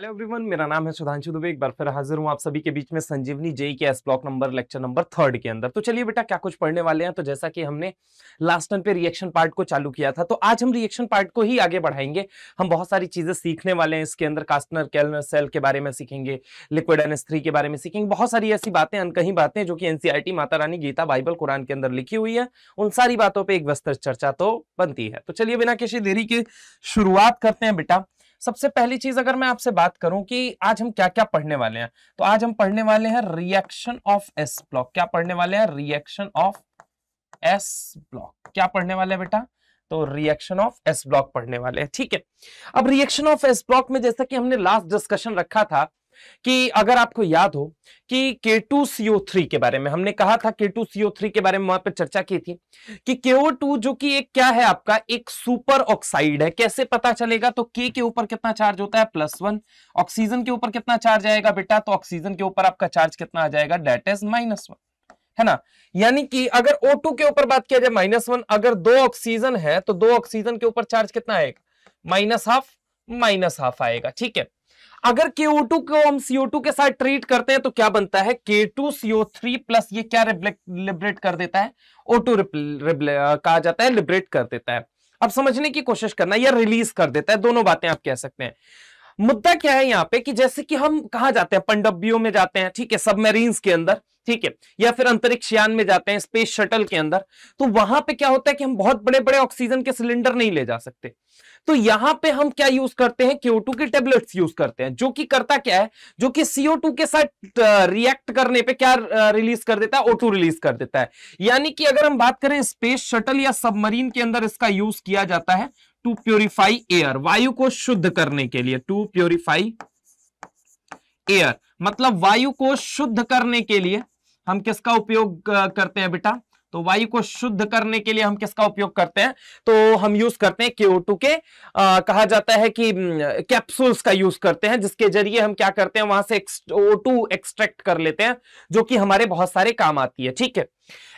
Hello everyone मेरा नाम है सुधांशु दुबे एक बार फिर हाजिर हूँ आप सभी के बीच में संजीवनी जेई के S block number lecture number third के अंदर तो चलिए बेटा क्या कुछ पढ़ने वाले हैं तो जैसा कि हमने लास्ट टाइम पे रिएक्शन पार्ट को चालू किया था तो आज हम रिएक्शन पार्ट को ही आगे बढ़ाएंगे हम बहुत सारी चीजें सीखने वाले हैं इसके अंदर कास्टनर कैलनर सेल के बारे में सीखेंगे लिक्विड एन के बारे में सीखेंगे बहुत सारी ऐसी बातें अनकही बातें जो कि एनसीआरटी e माता रानी गीता बाइबल कुरान के अंदर लिखी हुई है उन सारी बातों पर एक विस्तृत चर्चा तो बनती है तो चलिए बिना किसी देरी के शुरुआत करते हैं बेटा सबसे पहली चीज अगर मैं आपसे बात करूं कि आज हम क्या क्या पढ़ने वाले हैं तो आज हम पढ़ने वाले हैं रिएक्शन ऑफ एस ब्लॉक क्या पढ़ने वाले हैं रिएक्शन ऑफ एस ब्लॉक क्या पढ़ने वाले हैं बेटा तो रिएक्शन ऑफ एस ब्लॉक पढ़ने वाले हैं ठीक है अब रिएक्शन ऑफ एस ब्लॉक में जैसा कि हमने लास्ट डिस्कशन रखा था कि अगर आपको याद हो कि के टू सीओ थ्री के बारे में हमने कहा था के टू सीओ थ्री के बारे में वहां पर चर्चा की थी कि टू जो कि एक क्या है आपका एक सुपर ऑक्साइड है कैसे पता चलेगा तो के के ऊपर कितना चार्ज होता है प्लस वन ऑक्सीजन के ऊपर कितना चार्ज आएगा बेटा तो ऑक्सीजन के ऊपर आपका चार्ज कितना आ जाएगा डेट इज माइनस वन है ना यानी कि अगर टू के ऊपर बात किया जाए माइनस वन अगर दो ऑक्सीजन है तो दो ऑक्सीजन के ऊपर चार्ज कितना आएगा माइनस हाफ माइनस हाफ आएगा ठीक है अगर के को हम सीओ के साथ ट्रीट करते हैं तो क्या बनता है थ्री प्लस ये क्या लिबरेट कर देता है ओ टू कहा जाता है लिबरेट कर देता है अब समझने की कोशिश करना या रिलीज कर देता है दोनों बातें आप कह सकते हैं मुद्दा क्या है यहाँ पे कि जैसे कि हम कहा जाते हैं पंडब्बियों में जाते हैं ठीक है सबमेरीन्स के अंदर ठीक है या फिर अंतरिक्ष यान में जाते हैं स्पेस शटल के अंदर तो वहां पे क्या होता है कि हम बहुत बड़े बड़े ऑक्सीजन के सिलेंडर नहीं ले जा सकते तो यहां पे हम क्या यूज करते हैं टू की टेबलेट्स यूज करते हैं जो कि करता क्या है जो कि सीओ के साथ रिएक्ट करने पे क्या रिलीज कर देता है ओ रिलीज कर देता है यानी कि अगर हम बात करें स्पेस शटल या सबमरीन के अंदर इसका यूज किया जाता है टू प्योरीफाई एयर वायु को शुद्ध करने के लिए टू प्योरीफाई एयर मतलब वायु को शुद्ध करने के लिए हम किसका उपयोग करते हैं बेटा तो वायु को शुद्ध करने के लिए हम किसका उपयोग करते हैं तो हम यूज करते हैं क्यू टू के आ, कहा जाता है कि कैप्सूल्स का यूज करते हैं जिसके जरिए हम क्या करते हैं वहां से ओ टू एक्सट्रैक्ट कर लेते हैं जो कि हमारे बहुत सारे काम आती है ठीक है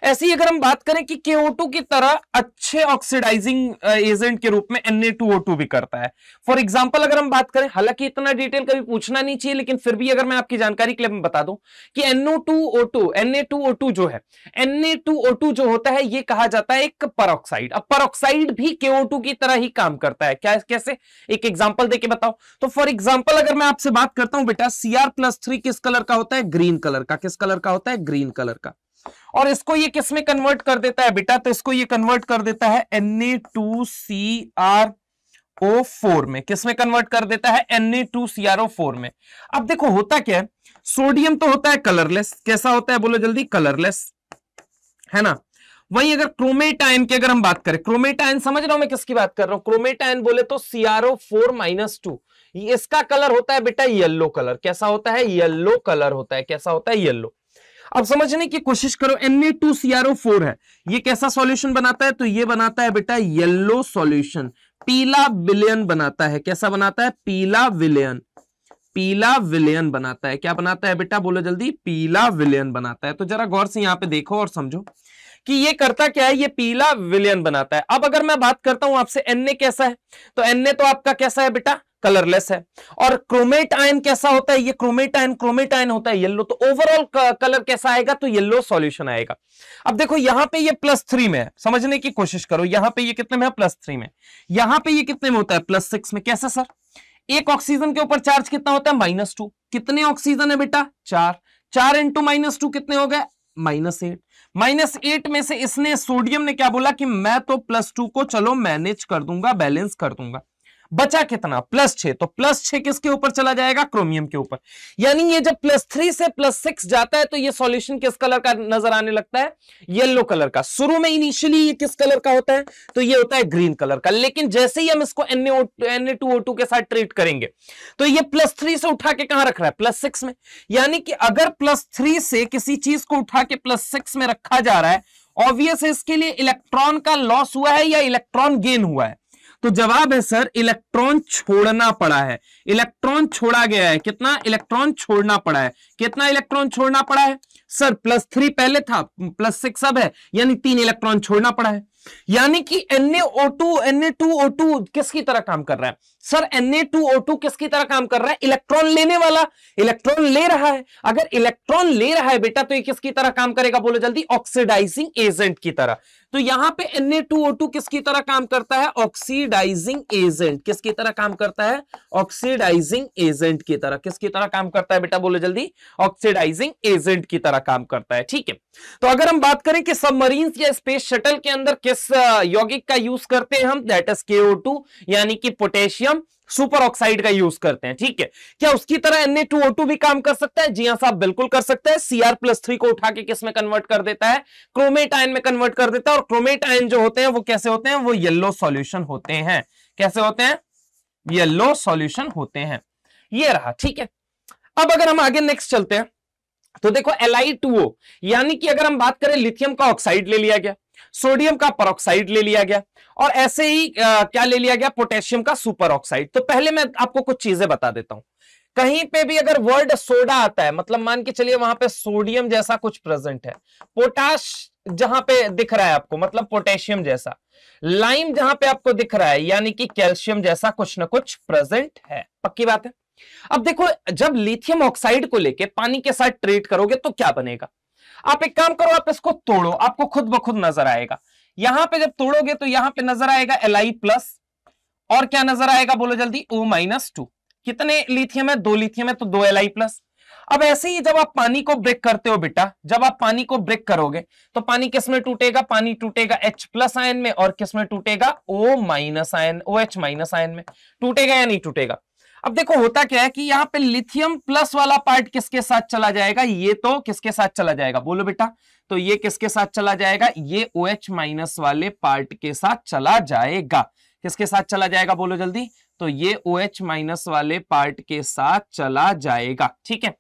ऐसे ही अगर हम बात करें कि KO2 की तरह अच्छे ऑक्सीडाइजिंग एजेंट के रूप में Na2O2 भी करता है फॉर एग्जाम्पल अगर हम बात करें हालांकि इतना डिटेल कभी पूछना नहीं चाहिए लेकिन फिर भी अगर मैं आपकी जानकारी के लिए मैं बता दूं कि NO two two two O N A O two जो है N A two O two जो होता है ये कहा जाता है एक परोक्साइड अब परोक्साइड भी KO2 की तरह ही काम करता है क्या कैसे एक एग्जाम्पल देके बताओ तो फॉर एग्जाम्पल अगर मैं आपसे बात करता हूं बेटा सीआर प्लस थ्री किस कलर का होता है ग्रीन कलर का किस कलर का होता है ग्रीन कलर का और इसको ये किस में कन्वर्ट कर देता है बेटा तो इसको ये कन्वर्ट कर देता है N two C R O four में किस में कन्वर्ट कर देता है N two C R O four में अब देखो होता क्या है सोडियम तो होता है कलरलेस कैसा होता है बोलो जल्दी कलरलेस है ना वहीं अगर क्रोमेटाइन की अगर हम बात करें क्रोमेटाइन समझ रहा हूं मैं किसकी बात कर रहा हूं क्रोमेटाइन बोले तो सीआरओ फोर माइनस टू इसका कलर होता है बेटा येल्लो कलर कैसा होता है येल्लो कलर होता है कैसा होता है येल्लो अब समझने की कोशिश करो Na2CrO4 है ये कैसा सॉल्यूशन बनाता है तो ये बनाता है बेटा येलो सॉल्यूशन पीला विलयन बनाता है कैसा बनाता है पीला विलयन पीला विलयन बनाता है क्या बनाता है बेटा बोलो जल्दी पीला विलयन बनाता है तो जरा गौर से यहां पे देखो और समझो कि ये करता क्या है ये पीला विलयन बनाता है अब अगर मैं बात करता हूं आपसे एन कैसा है तो एन तो आपका कैसा है बेटा कलरलेस है और क्रोमेट आयन कैसा होता है ये क्रोमेट आयन क्रोमेट आयन होता है येलो तो ओवरऑल कलर कैसा आएगा तो येलो सॉल्यूशन आएगा अब देखो यहां पे ये प्लस थ्री में है समझने की कोशिश करो यहां पे ये कितने में है प्लस थ्री में यहां पे ये कितने में होता है प्लस सिक्स में कैसा सर एक ऑक्सीजन के ऊपर चार्ज कितना होता है माइनस टू कितने ऑक्सीजन है बेटा चार चार इंटू माइनस टू कितने हो गए माइनस एट माइनस एट में से इसने सोडियम ने क्या बोला कि मैं तो प्लस टू को चलो मैनेज कर दूंगा बैलेंस कर दूंगा बचा कितना प्लस छे तो प्लस छे किसके ऊपर चला जाएगा क्रोमियम के ऊपर यानी ये जब प्लस थ्री से प्लस सिक्स जाता है तो ये सॉल्यूशन किस कलर का नजर आने लगता है येलो कलर का शुरू में इनिशियली ये किस कलर का होता है तो ये होता है ग्रीन कलर का लेकिन जैसे ही हम इसको एनए टू के साथ ट्रीट करेंगे तो ये प्लस थ्री से उठा के कहां रख रहा है प्लस सिक्स में यानी कि अगर प्लस थ्री से किसी चीज को उठा के प्लस सिक्स में रखा जा रहा है ऑब्वियस इसके लिए इलेक्ट्रॉन का लॉस हुआ है या इलेक्ट्रॉन गेन हुआ है तो जवाब है सर इलेक्ट्रॉन छोड़ना पड़ा है इलेक्ट्रॉन छोड़ा गया है कितना इलेक्ट्रॉन छोड़ना पड़ा है कितना इलेक्ट्रॉन छोड़ना पड़ा है सर प्लस थ्री पहले था प्लस सिक्स अब है यानी तीन इलेक्ट्रॉन छोड़ना पड़ा है यानी कि टू टू ओ टू किसकी तरह काम कर रहा है सर Na2O2 किसकी तरह काम कर रहा है इलेक्ट्रॉन लेने वाला इलेक्ट्रॉन ले रहा है अगर इलेक्ट्रॉन ले रहा है बेटा तो ये किसकी तरह काम करेगा बोलो जल्दी ऑक्सीडाइजिंग एजेंट की तरह तो यहां पे Na2O2 किसकी तरह काम करता है ऑक्सीडाइजिंग एजेंट किसकी तरह काम करता है ऑक्सीडाइजिंग एजेंट की तरह किसकी तरह काम करता है बेटा बोलो जल्दी ऑक्सीडाइजिंग एजेंट की तरह काम करता है ठीक है तो अगर हम बात करें कि सबमरीन या स्पेस शटल के अंदर किस यौगिक का यूज करते हैं हम दैट इज के यानी कि पोटेशियम सुपर ऑक्साइड का यूज करते हैं ठीक है क्या उसकी तरह एन भी काम कर सकता है जी हाँ साहब बिल्कुल कर सकता है सीआर प्लस थ्री को उठा के किस में कन्वर्ट कर देता है क्रोमेट आयन में कन्वर्ट कर देता है और क्रोमेट आयन जो होते हैं वो कैसे होते हैं वो येल्लो सोल्यूशन होते हैं कैसे होते हैं येल्लो सोल्यूशन होते हैं ये रहा ठीक है अब अगर हम आगे नेक्स्ट चलते हैं तो देखो एल यानी कि अगर हम बात करें लिथियम का ऑक्साइड ले लिया गया सोडियम का परोक्साइड ले लिया गया और ऐसे ही आ, क्या ले लिया गया पोटेशियम का सुपर ऑक्साइड तो पहले मैं आपको कुछ चीजें बता देता हूं कहीं पे भी अगर वर्ड सोडा आता है मतलब मान के चलिए वहां पे सोडियम जैसा कुछ प्रेजेंट है पोटाश जहां पे दिख रहा है आपको मतलब पोटेशियम जैसा लाइम जहां पे आपको दिख रहा है यानी कि कैल्शियम जैसा कुछ ना कुछ प्रेजेंट है पक्की बात है अब देखो जब लिथियम ऑक्साइड को लेके पानी के साथ ट्रीट करोगे तो क्या बनेगा आप एक काम करो आप इसको तोड़ो आपको खुद ब खुद नजर आएगा यहां पे जब तोड़ोगे तो यहां पे नजर आएगा एल आई प्लस और क्या नजर आएगा बोलो जल्दी ओ माइनस टू कितने लिथियम है दो लिथियम है तो दो एल आई प्लस अब ऐसे ही जब आप पानी को ब्रेक करते हो बेटा जब आप पानी को ब्रेक करोगे तो पानी किस में टूटेगा पानी टूटेगा H प्लस आयन में और किस में टूटेगा O minus ion O H minus ion में टूटेगा या नहीं टूटेगा अब देखो होता क्या है कि यहां पे लिथियम प्लस वाला पार्ट किसके साथ चला जाएगा ये तो किसके साथ चला जाएगा बोलो बेटा तो ये किसके साथ चला जाएगा ये ओ एच माइनस वाले पार्ट के साथ चला जाएगा किसके साथ चला जाएगा बोलो जल्दी तो ये ओ एच माइनस वाले पार्ट के साथ चला जाएगा ठीक है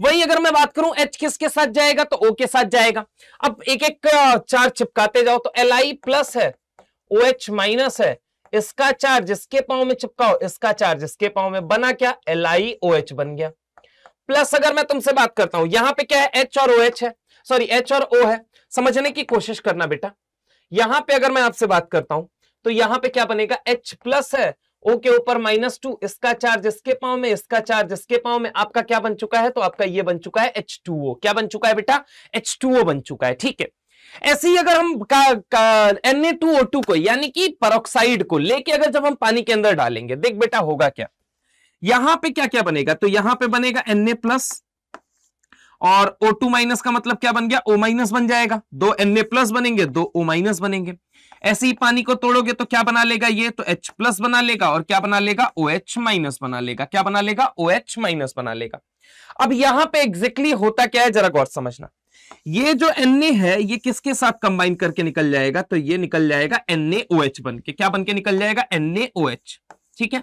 वही अगर मैं बात करूं H किसके साथ जाएगा तो O के साथ जाएगा अब एक एक चार चिपकाते जाओ तो Li प्लस है OH माइनस है इसका चार्ज इसके पाओ में चिपकाओ इसका चार्ज इसके पाओ में बना क्या एल आई ओ एच बन गया प्लस अगर मैं तुमसे बात करता हूं यहां पे क्या है एच और ओ एच है सॉरी एच और ओ है समझने की कोशिश करना बेटा यहां पे अगर मैं आपसे बात करता हूं तो यहां पे क्या बनेगा एच प्लस है ओ के ऊपर माइनस टू इसका चार्ज इसके पाओ में इसका चार्ज इसके पाव में आपका क्या बन चुका है तो आपका ये बन चुका है एच टू ओ क्या बन चुका है बेटा एच टू ओ बन चुका है ठीक है ऐसे ही अगर हम N A two O two को यानी कि परोक्साइड को लेके अगर जब हम पानी के अंदर डालेंगे देख बेटा होगा क्या यहां पे क्या क्या बनेगा तो यहां पे बनेगा ए प्लस और ओ टू माइनस का मतलब क्या बन गया ओ माइनस बन जाएगा दो एन ए प्लस बनेंगे दो ओ माइनस बनेंगे ऐसे ही पानी को तोड़ोगे तो क्या बना लेगा ये तो एच प्लस बना लेगा और क्या बना लेगा ओ एच माइनस बना लेगा क्या बना लेगा ओ एच माइनस बना लेगा अब यहां पे एग्जैक्टली exactly होता क्या है जरा गौर समझना ये जो एन है ये किसके साथ कंबाइन करके निकल जाएगा तो ये निकल जाएगा एन बन के क्या बन के निकल जाएगा एन ठीक है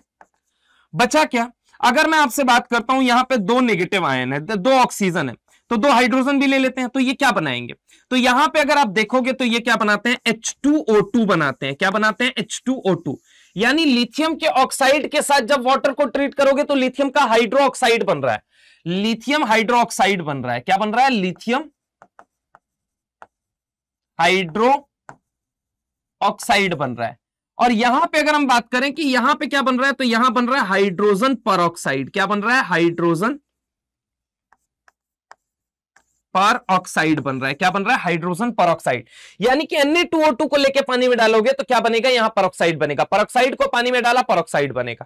बचा क्या अगर मैं आपसे बात करता हूं यहां पे दो नेगेटिव आयन है दो ऑक्सीजन है तो दो हाइड्रोजन भी ले लेते हैं तो ये क्या बनाएंगे तो यहां पे अगर आप देखोगे तो ये क्या बनाते हैं टू बनाते हैं क्या बनाते हैं टू यानी लिथियम के ऑक्साइड के साथ जब वाटर को ट्रीट करोगे तो लिथियम का हाइड्रो ऑक्साइड बन रहा है लिथियम हाइड्रो ऑक्साइड बन रहा है क्या बन रहा है लिथियम हाइड्रो ऑक्साइड बन रहा है और यहां पे अगर हम बात करें कि यहां पे क्या बन रहा है तो यहां बन रहा है हाइड्रोजन पर क्या बन रहा है हाइड्रोजन पर ऑक्साइड बन रहा है क्या बन रहा है हाइड्रोजन पर ऑक्साइड यानी कि एन टू ओ टू को लेके पानी में डालोगे तो क्या बनेगा यहां परऑक्साइड बनेगा परऑक्साइड को पानी में डाला परऑक्साइड बनेगा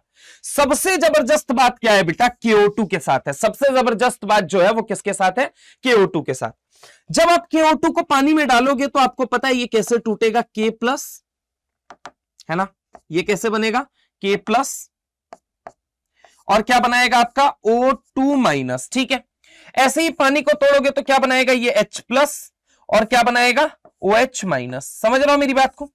सबसे जबरदस्त बात क्या है बेटा के टू के साथ है सबसे जबरदस्त बात जो है वो किसके साथ है के टू के साथ जब आप के टू को पानी में डालोगे तो आपको पता है ये कैसे टूटेगा के प्लस है ना ये कैसे बनेगा के प्लस और क्या बनाएगा आपका ओ टू माइनस ठीक है ऐसे ही पानी को तोड़ोगे तो क्या बनाएगा ये H प्लस और क्या बनाएगा ओ एच माइनस समझ रहा हूं मेरी बात को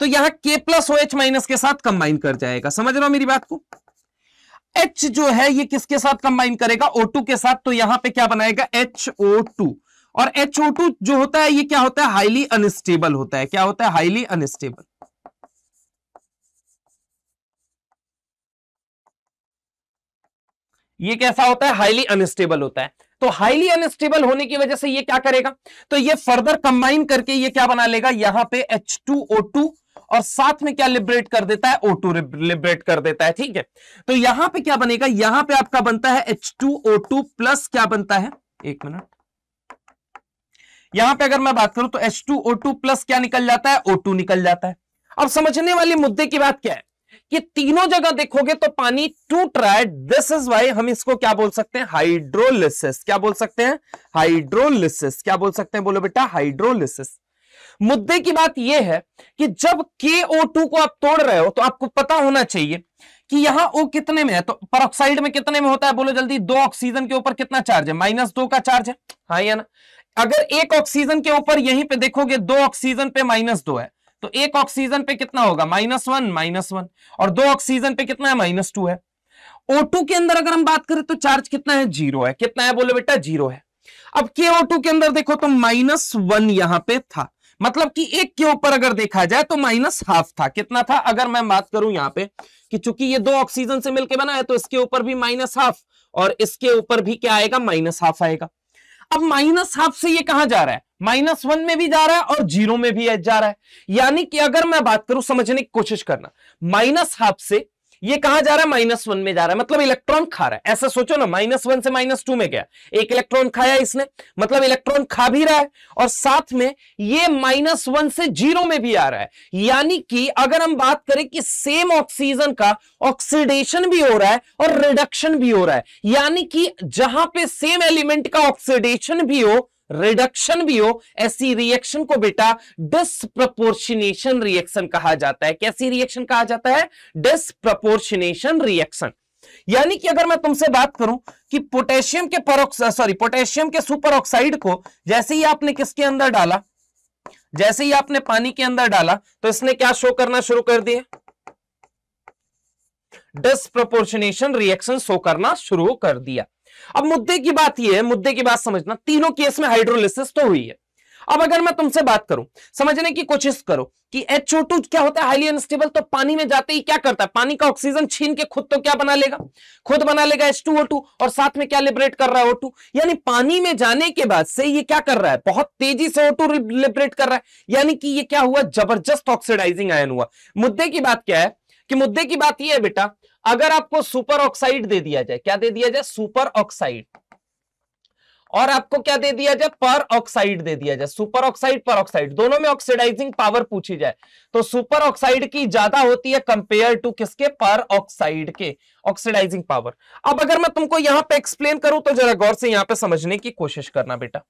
तो यहां के प्लस ओ एच माइनस के साथ कंबाइन कर जाएगा समझ रहा हूं मेरी बात को H जो है ये किसके साथ कंबाइन करेगा O2 के साथ तो यहां पे क्या बनाएगा HO2 और HO2 जो होता है ये क्या होता है हाईली अनस्टेबल होता है क्या होता है हाईली अनस्टेबल ये कैसा होता है हाईली अनस्टेबल होता है तो हाईली अनस्टेबल होने की वजह से ये क्या करेगा तो ये फर्दर कंबाइन करके ये क्या बना लेगा यहां पे H2O2 और साथ में क्या लिबरेट कर देता है O2 लिबरेट कर देता है ठीक है तो यहां पे क्या बनेगा यहां पे आपका बनता है H2O2 प्लस क्या बनता है एक मिनट यहां पे अगर मैं बात करूं तो H2O2 प्लस क्या निकल जाता है O2 निकल जाता है अब समझने वाले मुद्दे की बात क्या है ये तीनों जगह देखोगे तो पानी टूट रहा है दिस इज वाई हम इसको क्या बोल सकते हैं हाइड्रोलिसिस क्या बोल सकते हैं हाइड्रोलिसिस क्या बोल सकते हैं बोलो बेटा हाइड्रोलिसिस मुद्दे की बात यह है कि जब के को आप तोड़ रहे हो तो आपको पता होना चाहिए कि यहां ओ कितने में है तो परऑक्साइड में कितने में होता है बोलो जल्दी दो ऑक्सीजन के ऊपर कितना चार्ज है माइनस दो का चार्ज है हाँ या ना अगर एक ऑक्सीजन के ऊपर यहीं पे देखोगे दो ऑक्सीजन पे माइनस दो है तो एक ऑक्सीजन पे कितना होगा माइनस वन माइनस वन और दो ऑक्सीजन पे कितना है माइनस टू है O2 के अंदर अगर हम बात करें तो चार्ज कितना है जीरो है कितना है बोले बेटा जीरो है अब के O2 के अंदर देखो तो माइनस वन यहां पे था मतलब कि एक के ऊपर अगर देखा जाए तो माइनस हाफ था कितना था अगर मैं बात करूं यहां पे कि चूंकि ये दो ऑक्सीजन से मिलके बना है तो इसके ऊपर भी माइनस हाफ और इसके ऊपर भी क्या आएगा माइनस हाफ आएगा अब माइनस हाफ से ये कहां जा रहा है माइनस वन में भी जा रहा है और जीरो में भी जा रहा है यानी कि अगर मैं बात करूं समझने की कोशिश करना माइनस हाफ से ये कहा जा रहा है माइनस वन में जा रहा है मतलब इलेक्ट्रॉन खा रहा है ऐसा सोचो ना माइनस वन से माइनस टू में गया एक इलेक्ट्रॉन खाया इसने मतलब इलेक्ट्रॉन खा भी रहा है और साथ में ये माइनस वन से जीरो में भी आ रहा है यानी कि अगर हम बात करें कि सेम ऑक्सीजन का ऑक्सीडेशन भी हो रहा है और रिडक्शन भी हो रहा है यानी कि जहां पे सेम एलिमेंट का ऑक्सीडेशन भी हो रिडक्शन भी हो ऐसी रिएक्शन को बेटा डिसप्रपोर्शनेशन रिएक्शन कहा जाता है कैसी रिएक्शन कहा जाता है डिसप्रपोर्शनेशन रिएक्शन यानी कि अगर मैं तुमसे बात करूं कि पोटेशियम के परोक्स सॉरी पोटेशियम के सुपर को जैसे ही आपने किसके अंदर डाला जैसे ही आपने पानी के अंदर डाला तो इसने क्या शो करना शुरू कर दिया डिसप्रपोर्शनेशन रिएक्शन शो करना शुरू कर दिया अब मुद्दे की बात यह है मुद्दे की बात समझना तीनों केस में हाइड्रोलिसिस तो हुई है अब अगर मैं तुमसे बात करूं समझने की कोशिश करो कि HO2 क्या होता है हाईली अनस्टेबल तो पानी में जाते ही क्या करता है पानी का ऑक्सीजन छीन के खुद तो क्या बना लेगा खुद बना लेगा H2O2 और साथ में क्या लिबरेट कर रहा है O2 यानी पानी में जाने के बाद से ये क्या कर रहा है बहुत तेजी से O2 लिबरेट कर रहा है यानी कि यह क्या हुआ जबरदस्त ऑक्सीडाइजिंग आयन हुआ मुद्दे की बात क्या है कि मुद्दे की बात यह है बेटा अगर आपको सुपर ऑक्साइड दे दिया जाए क्या दे दिया जाए सुपर ऑक्साइड और आपको क्या दे दिया जाए पर ऑक्साइड दे दिया जाए सुपर ऑक्साइड पर ऑक्साइड दोनों में ऑक्सीडाइजिंग पावर पूछी जाए तो सुपर ऑक्साइड की ज्यादा होती है कंपेयर टू किसके पर ऑक्साइड के ऑक्सीडाइजिंग पावर अब अगर मैं तुमको यहां पे एक्सप्लेन करूं तो जरा गौर से यहां पे समझने की कोशिश करना बेटा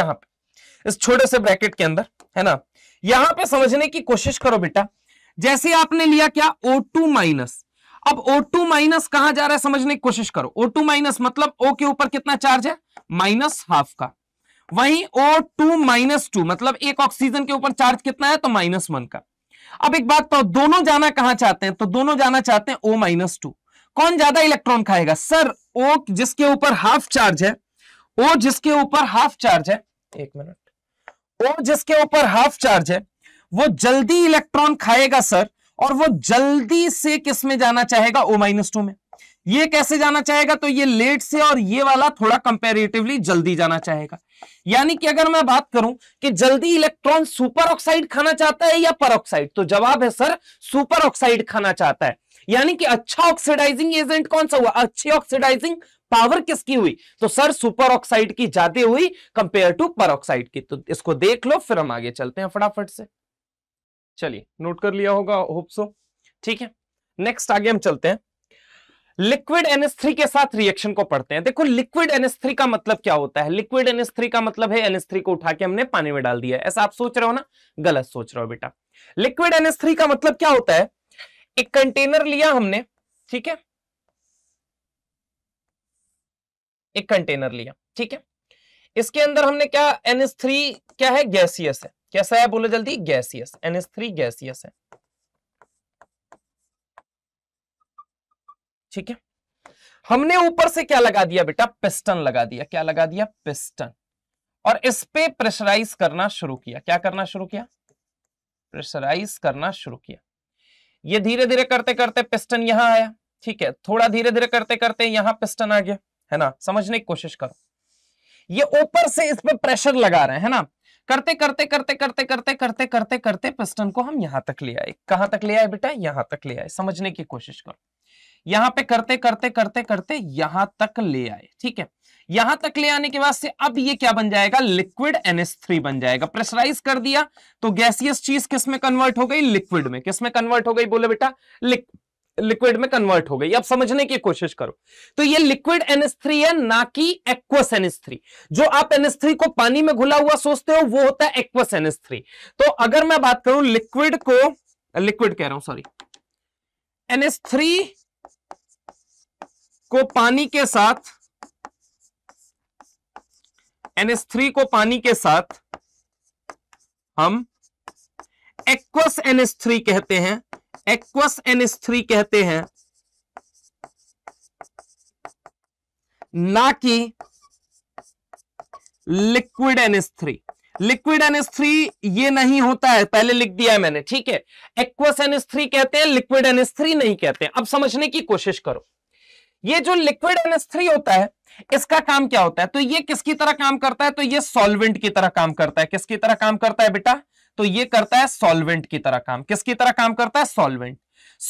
यहां पे इस छोटे से ब्रैकेट के अंदर है ना यहां पर समझने की कोशिश करो बेटा जैसे आपने लिया क्या ओ टू माइनस अब O2 टू माइनस कहां जा रहा है समझने की कोशिश करो O2 टू माइनस मतलब O के ऊपर कितना चार्ज है माइनस हाफ का वहीं O2 टू माइनस टू मतलब एक ऑक्सीजन के ऊपर चार्ज कितना है तो माइनस वन का अब एक बात तो दोनों जाना कहां चाहते हैं तो दोनों जाना चाहते हैं ओ माइनस टू कौन ज्यादा इलेक्ट्रॉन खाएगा सर ओ जिसके ऊपर हाफ चार्ज है ओ जिसके ऊपर हाफ चार्ज है एक मिनट ओ जिसके ऊपर हाफ चार्ज है वो जल्दी इलेक्ट्रॉन खाएगा सर और वो जल्दी से किस में जाना चाहेगा ओ माइनस टू में ये कैसे जाना चाहेगा तो ये लेट से और ये वाला थोड़ा कंपेरेटिवली जल्दी जाना चाहेगा यानी कि अगर मैं बात करूं कि जल्दी इलेक्ट्रॉन सुपर ऑक्साइड खाना चाहता है या पर ऑक्साइड तो जवाब है सर सुपर ऑक्साइड खाना चाहता है यानी कि अच्छा ऑक्सीडाइजिंग एजेंट कौन सा हुआ अच्छी ऑक्सीडाइजिंग पावर किसकी हुई तो सर सुपर ऑक्साइड की ज्यादा हुई कंपेयर टू पर ऑक्साइड की तो इसको देख लो फिर हम आगे चलते हैं फटाफट से चलिए नोट कर लिया होगा होप सो ठीक है नेक्स्ट आगे हम चलते हैं लिक्विड NH3 के साथ रिएक्शन को पढ़ते हैं देखो लिक्विड NH3 का मतलब क्या होता है लिक्विड NH3 का मतलब है NH3 को उठा के हमने पानी में डाल दिया ऐसा आप सोच रहे हो ना गलत सोच रहे हो बेटा लिक्विड NH3 का मतलब क्या होता है एक कंटेनर लिया हमने ठीक है एक कंटेनर लिया ठीक है इसके अंदर हमने क्या NH3 क्या है गैसियस है कैसा है बोले जल्दी गैसियस एनएस थ्री गैसियस है ठीक है हमने ऊपर से क्या लगा दिया बेटा पिस्टन लगा दिया क्या लगा दिया पिस्टन और इस पे प्रेशराइज करना शुरू किया क्या करना शुरू किया प्रेशराइज करना शुरू किया ये धीरे धीरे करते करते पिस्टन यहां आया ठीक है थोड़ा धीरे धीरे करते करते यहां पिस्टन आ गया है ना समझने की कोशिश करो ये ऊपर से इस पे प्रेशर लगा रहे हैं ना करते करते करते करते करते करते करते करते पिस्टन को हम यहां तक ले आए कहां तक ले आए बेटा यहां तक ले आए समझने की कोशिश करो यहां पे करते करते करते करते यहां तक ले आए ठीक है यहां तक ले आने के बाद से अब ये क्या बन जाएगा लिक्विड थ्री बन जाएगा प्रेशराइज कर दिया तो गैसियस चीज किसमें कन्वर्ट हो गई लिक्विड में किसमें कन्वर्ट हो गई बोले बेटा लिक्विड लिक्विड में कन्वर्ट हो गई अब समझने की कोशिश करो तो ये लिक्विड थ्री है ना कि एक्वस थ्री जो आप थ्री को पानी में घुला हुआ सोचते हो वो होता है एक्वस थ्री तो अगर मैं बात करूं लिक्विड को लिक्विड कह रहा हूं सॉरी थ्री को पानी के साथ थ्री को पानी के साथ हम एक्वस थ्री कहते हैं एक्वस एनएस थ्री कहते हैं ना कि liquid NS three liquid NS three ये नहीं होता है पहले लिख दिया है मैंने ठीक है एक्वस एनएस थ्री कहते हैं लिक्विड एनएस थ्री नहीं कहते हैं अब समझने की कोशिश करो ये जो लिक्विड एनएस थ्री होता है इसका काम क्या होता है तो ये किसकी तरह काम करता है तो ये सॉल्वेंट की तरह काम करता है किसकी तरह काम करता है बेटा तो ये करता है सॉल्वेंट की तरह काम किसकी तरह काम करता है सॉल्वेंट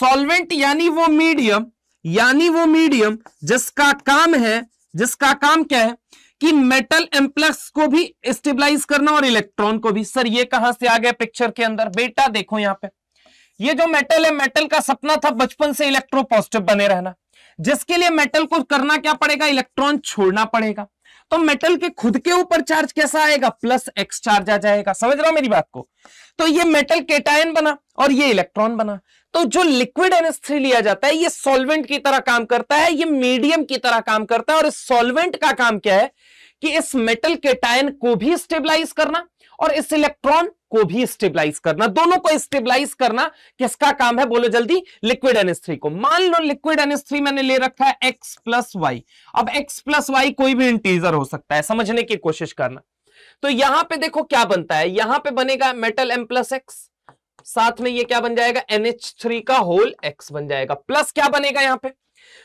सॉल्वेंट यानी वो मीडियम यानी वो मीडियम जिसका काम है जिसका काम क्या है कि मेटल एम्प्लेक्स को भी स्टेबलाइज करना और इलेक्ट्रॉन को भी सर ये कहां से आ गया पिक्चर के अंदर बेटा देखो यहां पे ये जो मेटल है मेटल का सपना था बचपन से इलेक्ट्रो पॉजिटिव बने रहना जिसके लिए मेटल को करना क्या पड़ेगा इलेक्ट्रॉन छोड़ना पड़ेगा तो मेटल के खुद के ऊपर चार्ज कैसा आएगा प्लस एक्स चार्ज आ जाएगा समझ रहा हूं मेरी बात को तो ये मेटल केटायन बना और ये इलेक्ट्रॉन बना तो जो लिक्विड एनएस3 लिया जाता है ये सॉल्वेंट की तरह काम करता है ये मीडियम की तरह काम करता है और इस सॉल्वेंट का काम क्या है कि इस मेटल केटायन को भी स्टेबलाइज करना और इस इलेक्ट्रॉन को भी स्टेबलाइज करना दोनों को स्टेबलाइज करना किसका काम है बोलो जल्दी लिक्विड एनएस को मान लो लिक्विड एनएस मैंने ले रखा है एक्स प्लस वाई अब एक्स प्लस वाई कोई भी इंटीजर हो सकता है समझने की कोशिश करना तो यहां पे देखो क्या बनता है यहां पे बनेगा मेटल एम प्लस एक्स साथ में ये क्या बन जाएगा एनएच थ्री का होल एक्स बन जाएगा प्लस क्या बनेगा यहां पे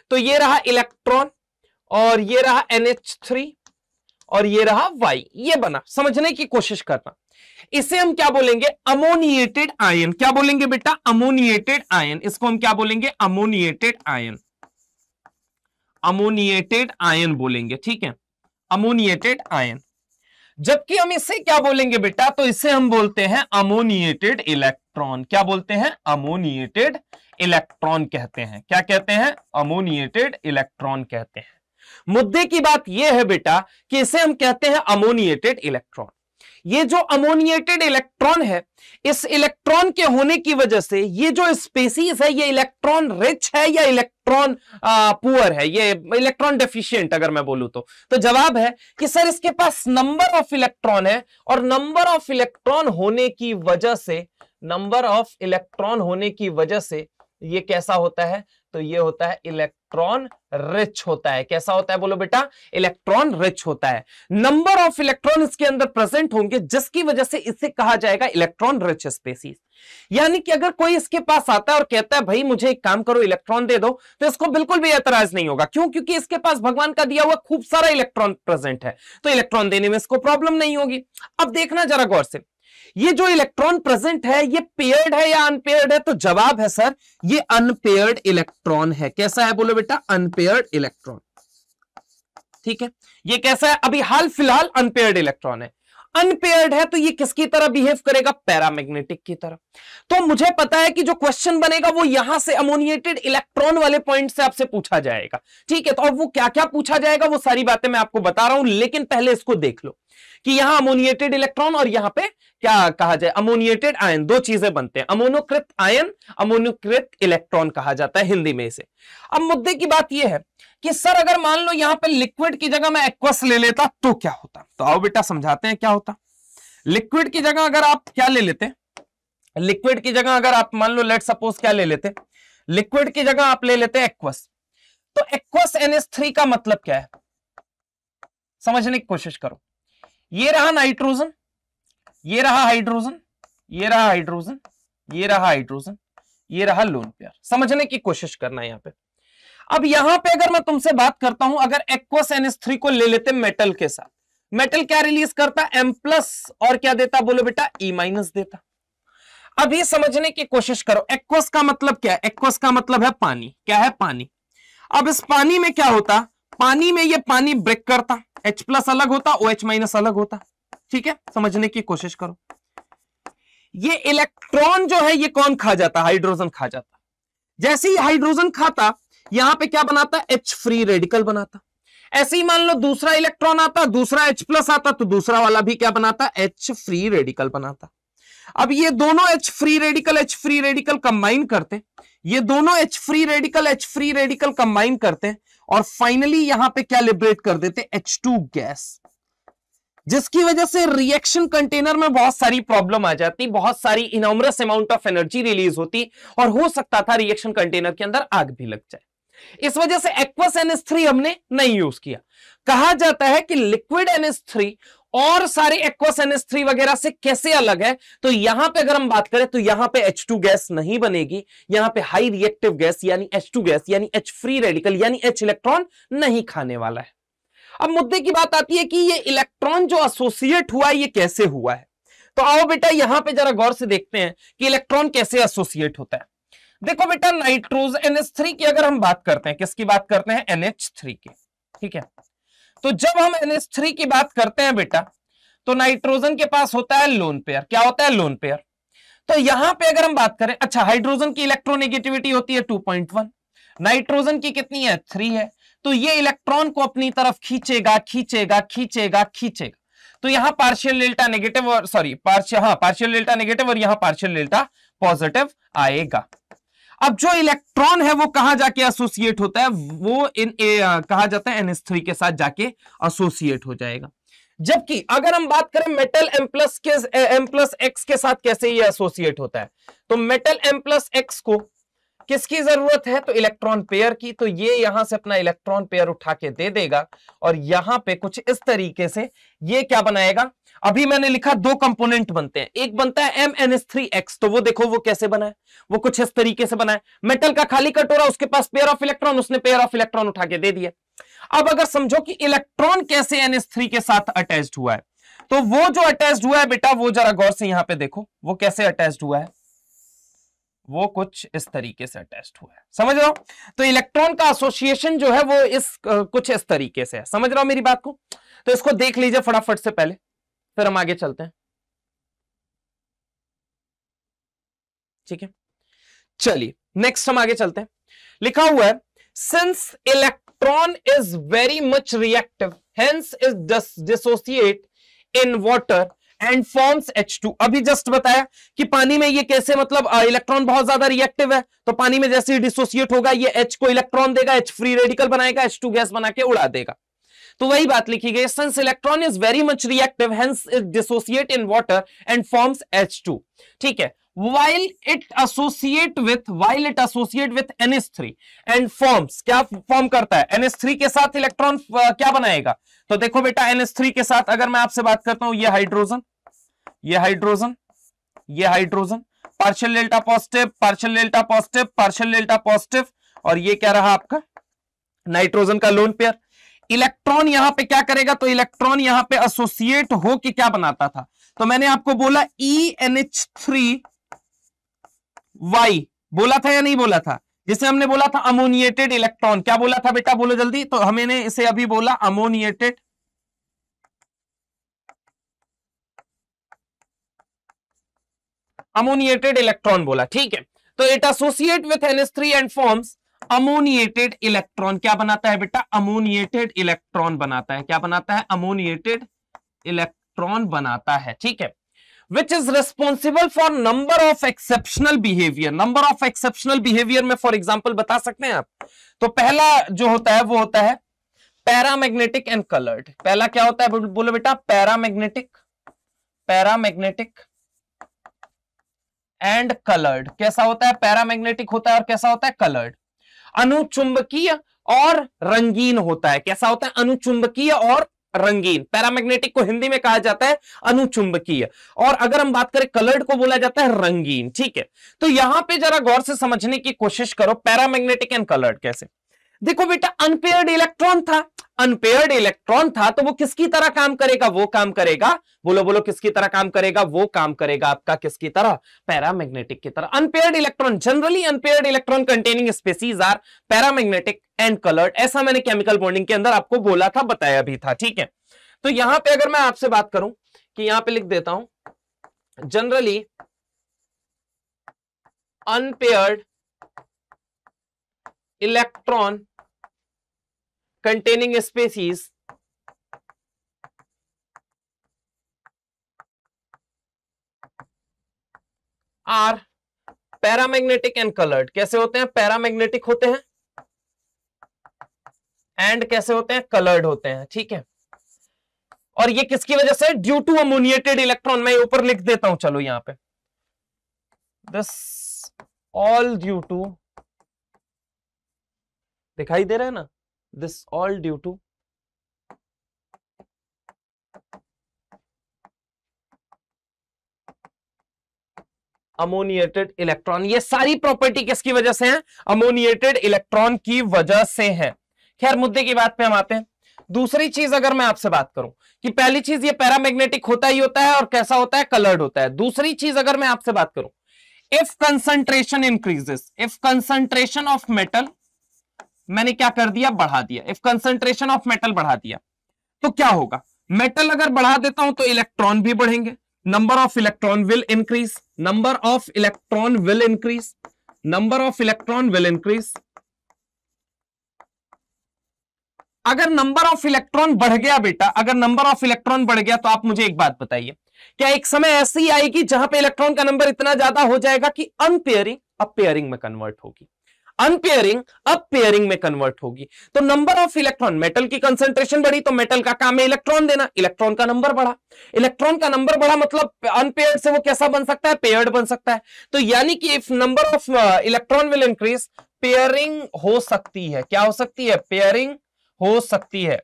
तो ये रहा इलेक्ट्रॉन और ये रहा एनएच थ्री और ये रहा वाई ये बना समझने की कोशिश करना इसे हम क्या बोलेंगे अमोनिएटेड आयन क्या बोलेंगे बेटा अमोनिएटेड आयन इसको हम क्या बोलेंगे अमोनिएटेड आयन अमोनिएटेड आयन बोलेंगे ठीक है अमोनिएटेड आयन जबकि हम इसे क्या बोलेंगे बेटा तो इसे हम बोलते हैं अमोनिएटेड इलेक्ट्रॉन क्या बोलते हैं अमोनिएटेड इलेक्ट्रॉन कहते हैं क्या कहते हैं अमोनिएटेड इलेक्ट्रॉन कहते हैं मुद्दे की बात यह है बेटा कि इसे हम कहते हैं अमोनिएटेड इलेक्ट्रॉन ये जो अमोनिएटेड इलेक्ट्रॉन है इस इलेक्ट्रॉन के होने की वजह से ये जो स्पेसीज है ये इलेक्ट्रॉन रिच है या इलेक्ट्रॉन पुअर है ये इलेक्ट्रॉन डेफिशिएंट अगर मैं बोलूं तो तो जवाब है कि सर इसके पास नंबर ऑफ इलेक्ट्रॉन है और नंबर ऑफ इलेक्ट्रॉन होने की वजह से नंबर ऑफ इलेक्ट्रॉन होने की वजह से ये कैसा होता है तो ये होता है इलेक्ट्रॉन रिच होता है कैसा होता है बोलो बेटा इलेक्ट्रॉन रिच होता है नंबर ऑफ इलेक्ट्रॉन इसके अंदर प्रेजेंट होंगे जिसकी वजह से इसे कहा जाएगा इलेक्ट्रॉन रिच स्पेसिस यानी कि अगर कोई इसके पास आता है और कहता है भाई मुझे एक काम करो इलेक्ट्रॉन दे दो तो इसको बिल्कुल भी एतराज नहीं होगा क्यों क्योंकि इसके पास भगवान का दिया हुआ खूब सारा इलेक्ट्रॉन प्रेजेंट है तो इलेक्ट्रॉन देने में इसको प्रॉब्लम नहीं होगी अब देखना जरा गौर से ये जो इलेक्ट्रॉन प्रेजेंट है ये पेयर्ड है या अनपेयर्ड है तो जवाब है सर ये अनपेयर्ड इलेक्ट्रॉन है कैसा है बोलो बेटा अनपेयर्ड इलेक्ट्रॉन ठीक है ये कैसा है अभी हाल फिलहाल अनपेयर्ड इलेक्ट्रॉन है अनपेयर्ड है तो ये किसकी तरह बिहेव करेगा पैरामैग्नेटिक की तरह तो मुझे पता है कि जो क्वेश्चन बनेगा वो यहां से अमोनिएटेड इलेक्ट्रॉन वाले पॉइंट से आपसे पूछा जाएगा ठीक है तो अब वो क्या क्या पूछा जाएगा वो सारी बातें मैं आपको बता रहा हूं लेकिन पहले इसको देख लो कि यहां अमोनिएटेड इलेक्ट्रॉन और यहां पे क्या कहा जाए अमोनिएटेड आयन दो चीजें बनते हैं अमोनोकृत आयन अमोनोकृत इलेक्ट्रॉन कहा जाता है हिंदी में इसे अब मुद्दे की बात यह है कि सर अगर मान लो यहां पर लिक्विड की जगह मैं एक्वस ले लेता तो क्या होता तो आओ बेटा समझाते हैं क्या होता लिक्विड की जगह अगर आप क्या ले लेते लिक्विड की जगह अगर आप मान लो लेट सपोज क्या ले लेते लिक्विड की जगह आप ले लेते हैं एक्वस तो एक्वस एनएस थ्री का मतलब क्या है समझने की कोशिश करो ये रहा नाइट्रोजन ये रहा हाइड्रोजन ये रहा हाइड्रोजन ये रहा हाइड्रोजन ये रहा लोन पेयर समझने की कोशिश करना यहां पे अब यहां पे अगर मैं तुमसे बात करता हूं अगर एक्वस एनएस थ्री को ले लेते मेटल के साथ मेटल क्या रिलीज करता एम प्लस और क्या देता बोलो बेटा ई माइनस देता अब ये समझने की कोशिश करो एक्वस का मतलब क्या है एक्वस का मतलब है पानी क्या है पानी अब इस पानी में क्या होता पानी में ये पानी ब्रेक करता H प्लस अलग होता ओ OH माइनस अलग होता ठीक है समझने की कोशिश करो ये इलेक्ट्रॉन जो है ये कौन खा जाता हाइड्रोजन खा जाता जैसे ही हाइड्रोजन खाता यहां पे क्या बनाता H फ्री रेडिकल बनाता ऐसे ही मान लो दूसरा इलेक्ट्रॉन आता दूसरा H प्लस आता तो दूसरा वाला भी क्या बनाता H फ्री रेडिकल बनाता अब ये दोनों H free radical H free radical combine करते ये दोनों H free radical H free radical combine करते हैं और फाइनली यहां पे क्या लिबरेट कर देते एच टू गैस जिसकी वजह से रिएक्शन कंटेनर में बहुत सारी प्रॉब्लम आ जाती बहुत सारी enormous amount of energy release होती और हो सकता था रिएक्शन कंटेनर के अंदर आग भी लग जाए इस वजह से एक्वस एनएस थ्री हमने नहीं यूज किया कहा जाता है कि लिक्विड एनएस थ्री और सारे एक्वस थ्री वगैरह से कैसे अलग है तो यहां पे अगर हम बात करें तो यहां पे H2 गैस नहीं बनेगी यहां पे हाई रिएक्टिव गैस यानी H2 गैस यानी H फ्री रेडिकल यानी H इलेक्ट्रॉन नहीं खाने वाला है अब मुद्दे की बात आती है कि ये इलेक्ट्रॉन जो एसोसिएट हुआ है ये कैसे हुआ है तो आओ बेटा यहां पर जरा गौर से देखते हैं कि इलेक्ट्रॉन कैसे एसोसिएट होता है देखो बेटा नाइट्रोज NH3 की अगर हम बात करते हैं किसकी बात करते हैं थ्री की ठीक है तो जब हम थ्री की बात करते हैं बेटा तो नाइट्रोजन के पास होता है लोन पेयर क्या होता है लोन पेयर तो यहां पे अगर हम बात करें अच्छा हाइड्रोजन की इलेक्ट्रोनेगेटिविटी होती है 2.1 नाइट्रोजन की कितनी है थ्री है तो ये इलेक्ट्रॉन को अपनी तरफ खींचेगा खींचेगा खींचेगा खींचेगा तो यहां पार्शियल डेल्टा नेगेटिव और सॉरी पार्शियल हाँ पार्शियल डेल्टा नेगेटिव और यहां पार्शियल डेल्टा पॉजिटिव आएगा अब जो इलेक्ट्रॉन है वो कहां जाके एसोसिएट होता है वो इन ए, कहा जाता है एनएस थ्री के साथ जाके एसोसिएट हो जाएगा जबकि अगर हम बात करें मेटल एम प्लस के एम प्लस एक्स के साथ कैसे ये एसोसिएट होता है तो मेटल एम प्लस एक्स को किसकी जरूरत है तो इलेक्ट्रॉन पेयर की तो ये यहां से अपना इलेक्ट्रॉन पेयर उठा के दे देगा और यहां पे कुछ इस तरीके से ये क्या बनाएगा अभी मैंने लिखा दो कंपोनेंट बनते हैं एक बनता है M N S three X तो वो देखो वो कैसे बना है वो कुछ इस तरीके से बना है मेटल का खाली कटोरा उसके पास पेयर ऑफ इलेक्ट्रॉन उसने पेयर ऑफ इलेक्ट्रॉन उठा के दे दिया अब अगर समझो कि इलेक्ट्रॉन कैसे एन थ्री के साथ अटैच हुआ है तो वो जो अटैच हुआ है बेटा वो जरा गौर से यहां पे देखो वो कैसे अटैच हुआ है वो कुछ इस तरीके से अटैच हुआ है समझ रहा हूं तो इलेक्ट्रॉन का एसोसिएशन जो है वो इस कुछ इस तरीके से है समझ रहा हूं मेरी बात को तो इसको देख लीजिए फटाफट से पहले फिर हम आगे चलते हैं ठीक है चलिए नेक्स्ट हम आगे चलते हैं लिखा हुआ है since electron is very much reactive hence is dissociate in water and forms H2 अभी जस्ट बताया कि पानी में ये कैसे मतलब इलेक्ट्रॉन बहुत ज्यादा रिएक्टिव है तो पानी में जैसे ही डिसोसिएट होगा ये H को इलेक्ट्रॉन देगा H फ्री रेडिकल बनाएगा H2 गैस बना के उड़ा देगा तो वही बात लिखी गई since electron is very much reactive hence it dissociate in water and forms H2 ठीक है while it associate with while it associate with NH3 and forms क्या फॉर्म करता है NH3 के साथ इलेक्ट्रॉन क्या बनाएगा तो देखो बेटा NH3 के साथ अगर मैं आपसे बात करता हूं ये हाइड्रोजन ये हाइड्रोजन ये hydrogen partial delta positive partial delta positive partial delta positive और ये क्या रहा आपका नाइट्रोजन का लोन पेयर इलेक्ट्रॉन यहां पे क्या करेगा तो इलेक्ट्रॉन यहां पे एसोसिएट हो के क्या बनाता था तो मैंने आपको बोला E N H three Y बोला था या नहीं बोला था जिसे हमने बोला था अमोनिएटेड इलेक्ट्रॉन क्या बोला था बेटा बोलो जल्दी तो हमने इसे अभी बोला अमोनिएटेड अमोनिएटेड इलेक्ट्रॉन बोला ठीक है तो it associate with three and forms ammoniated electron क्या बनाता है बेटा अमोनिएटेड इलेक्ट्रॉन बनाता है क्या बनाता है अमोनिएटेड इलेक्ट्रॉन बनाता है ठीक है which is responsible for number of exceptional behaviour number of exceptional behaviour में फॉर एग्जाम्पल बता सकते हैं आप तो पहला जो होता है वो होता है पैरामैग्नेटिक एंड कलर्ड पहला क्या होता है बोलो बेटा पैरामैग्नेटिक पैरामैग्नेटिक एंड कलर्ड कैसा होता है पैरामैग्नेटिक होता है और कैसा होता है कलर्ड अनुचुंबकीय और रंगीन होता है कैसा होता है अनुचुंबकीय और रंगीन पैरामैग्नेटिक को हिंदी में कहा जाता है अनुचुंबकीय और अगर हम बात करें कलर्ड को बोला जाता है रंगीन ठीक है तो यहां पे जरा गौर से समझने की कोशिश करो पैरामैग्नेटिक एंड कलर्ड कैसे देखो बेटा अनपेयर्ड इलेक्ट्रॉन था अनपेयर्ड इलेक्ट्रॉन था तो वो किसकी तरह काम करेगा वो काम करेगा बोलो बोलो किसकी तरह काम करेगा वो काम करेगा आपका किसकी तरह पैरामैग्नेटिक की तरह unpaired electron generally unpaired electron containing species are paramagnetic and coloured ऐसा मैंने केमिकल बॉन्डिंग के अंदर आपको बोला था बताया भी था ठीक है तो यहां पर अगर मैं आपसे बात करूं कि यहां पर लिख देता हूं generally unpaired electron containing species are paramagnetic and coloured कैसे होते हैं पैरामैग्नेटिक होते हैं एंड कैसे होते हैं कलर्ड होते हैं ठीक है और ये किसकी वजह से ड्यू टू अमोनिएटेड इलेक्ट्रॉन मैं ऊपर लिख देता हूं चलो यहां पे दिस ऑल ड्यू टू दिखाई दे रहा है ना This all due to ammoniated electron ये सारी प्रॉपर्टी किसकी वजह से है अमोनिएटेड इलेक्ट्रॉन की वजह से है खैर मुद्दे की बात पे हम आते हैं दूसरी चीज अगर मैं आपसे बात करूं कि पहली चीज ये पैरामैग्नेटिक होता ही होता है और कैसा होता है कलर्ड होता है दूसरी चीज अगर मैं आपसे बात करूं if concentration increases if concentration of metal मैंने क्या कर दिया बढ़ा दिया इफ कंसेंट्रेशन ऑफ मेटल बढ़ा दिया तो क्या होगा मेटल अगर बढ़ा देता हूं तो इलेक्ट्रॉन भी बढ़ेंगे number of electron will increase number of electron will increase number of electron will increase अगर नंबर ऑफ इलेक्ट्रॉन बढ़ गया बेटा अगर नंबर ऑफ इलेक्ट्रॉन बढ़ गया तो आप मुझे एक बात बताइए क्या एक समय ऐसी आएगी जहां पे इलेक्ट्रॉन का नंबर इतना ज्यादा हो जाएगा कि अनपेयरिंग अपेयरिंग में कन्वर्ट होगी अनपेयरिंग अब पेयरिंग में कन्वर्ट होगी तो नंबर ऑफ इलेक्ट्रॉन मेटल की कंसंट्रेशन बढ़ी तो मेटल का काम है इलेक्ट्रॉन देना इलेक्ट्रॉन का नंबर बढ़ा इलेक्ट्रॉन का नंबर बढ़ा मतलब अनपेयर्ड से वो कैसा बन सकता है पेयर्ड बन सकता है तो यानी कि if number of electron will increase pairing हो सकती है क्या हो सकती है पेयरिंग हो सकती है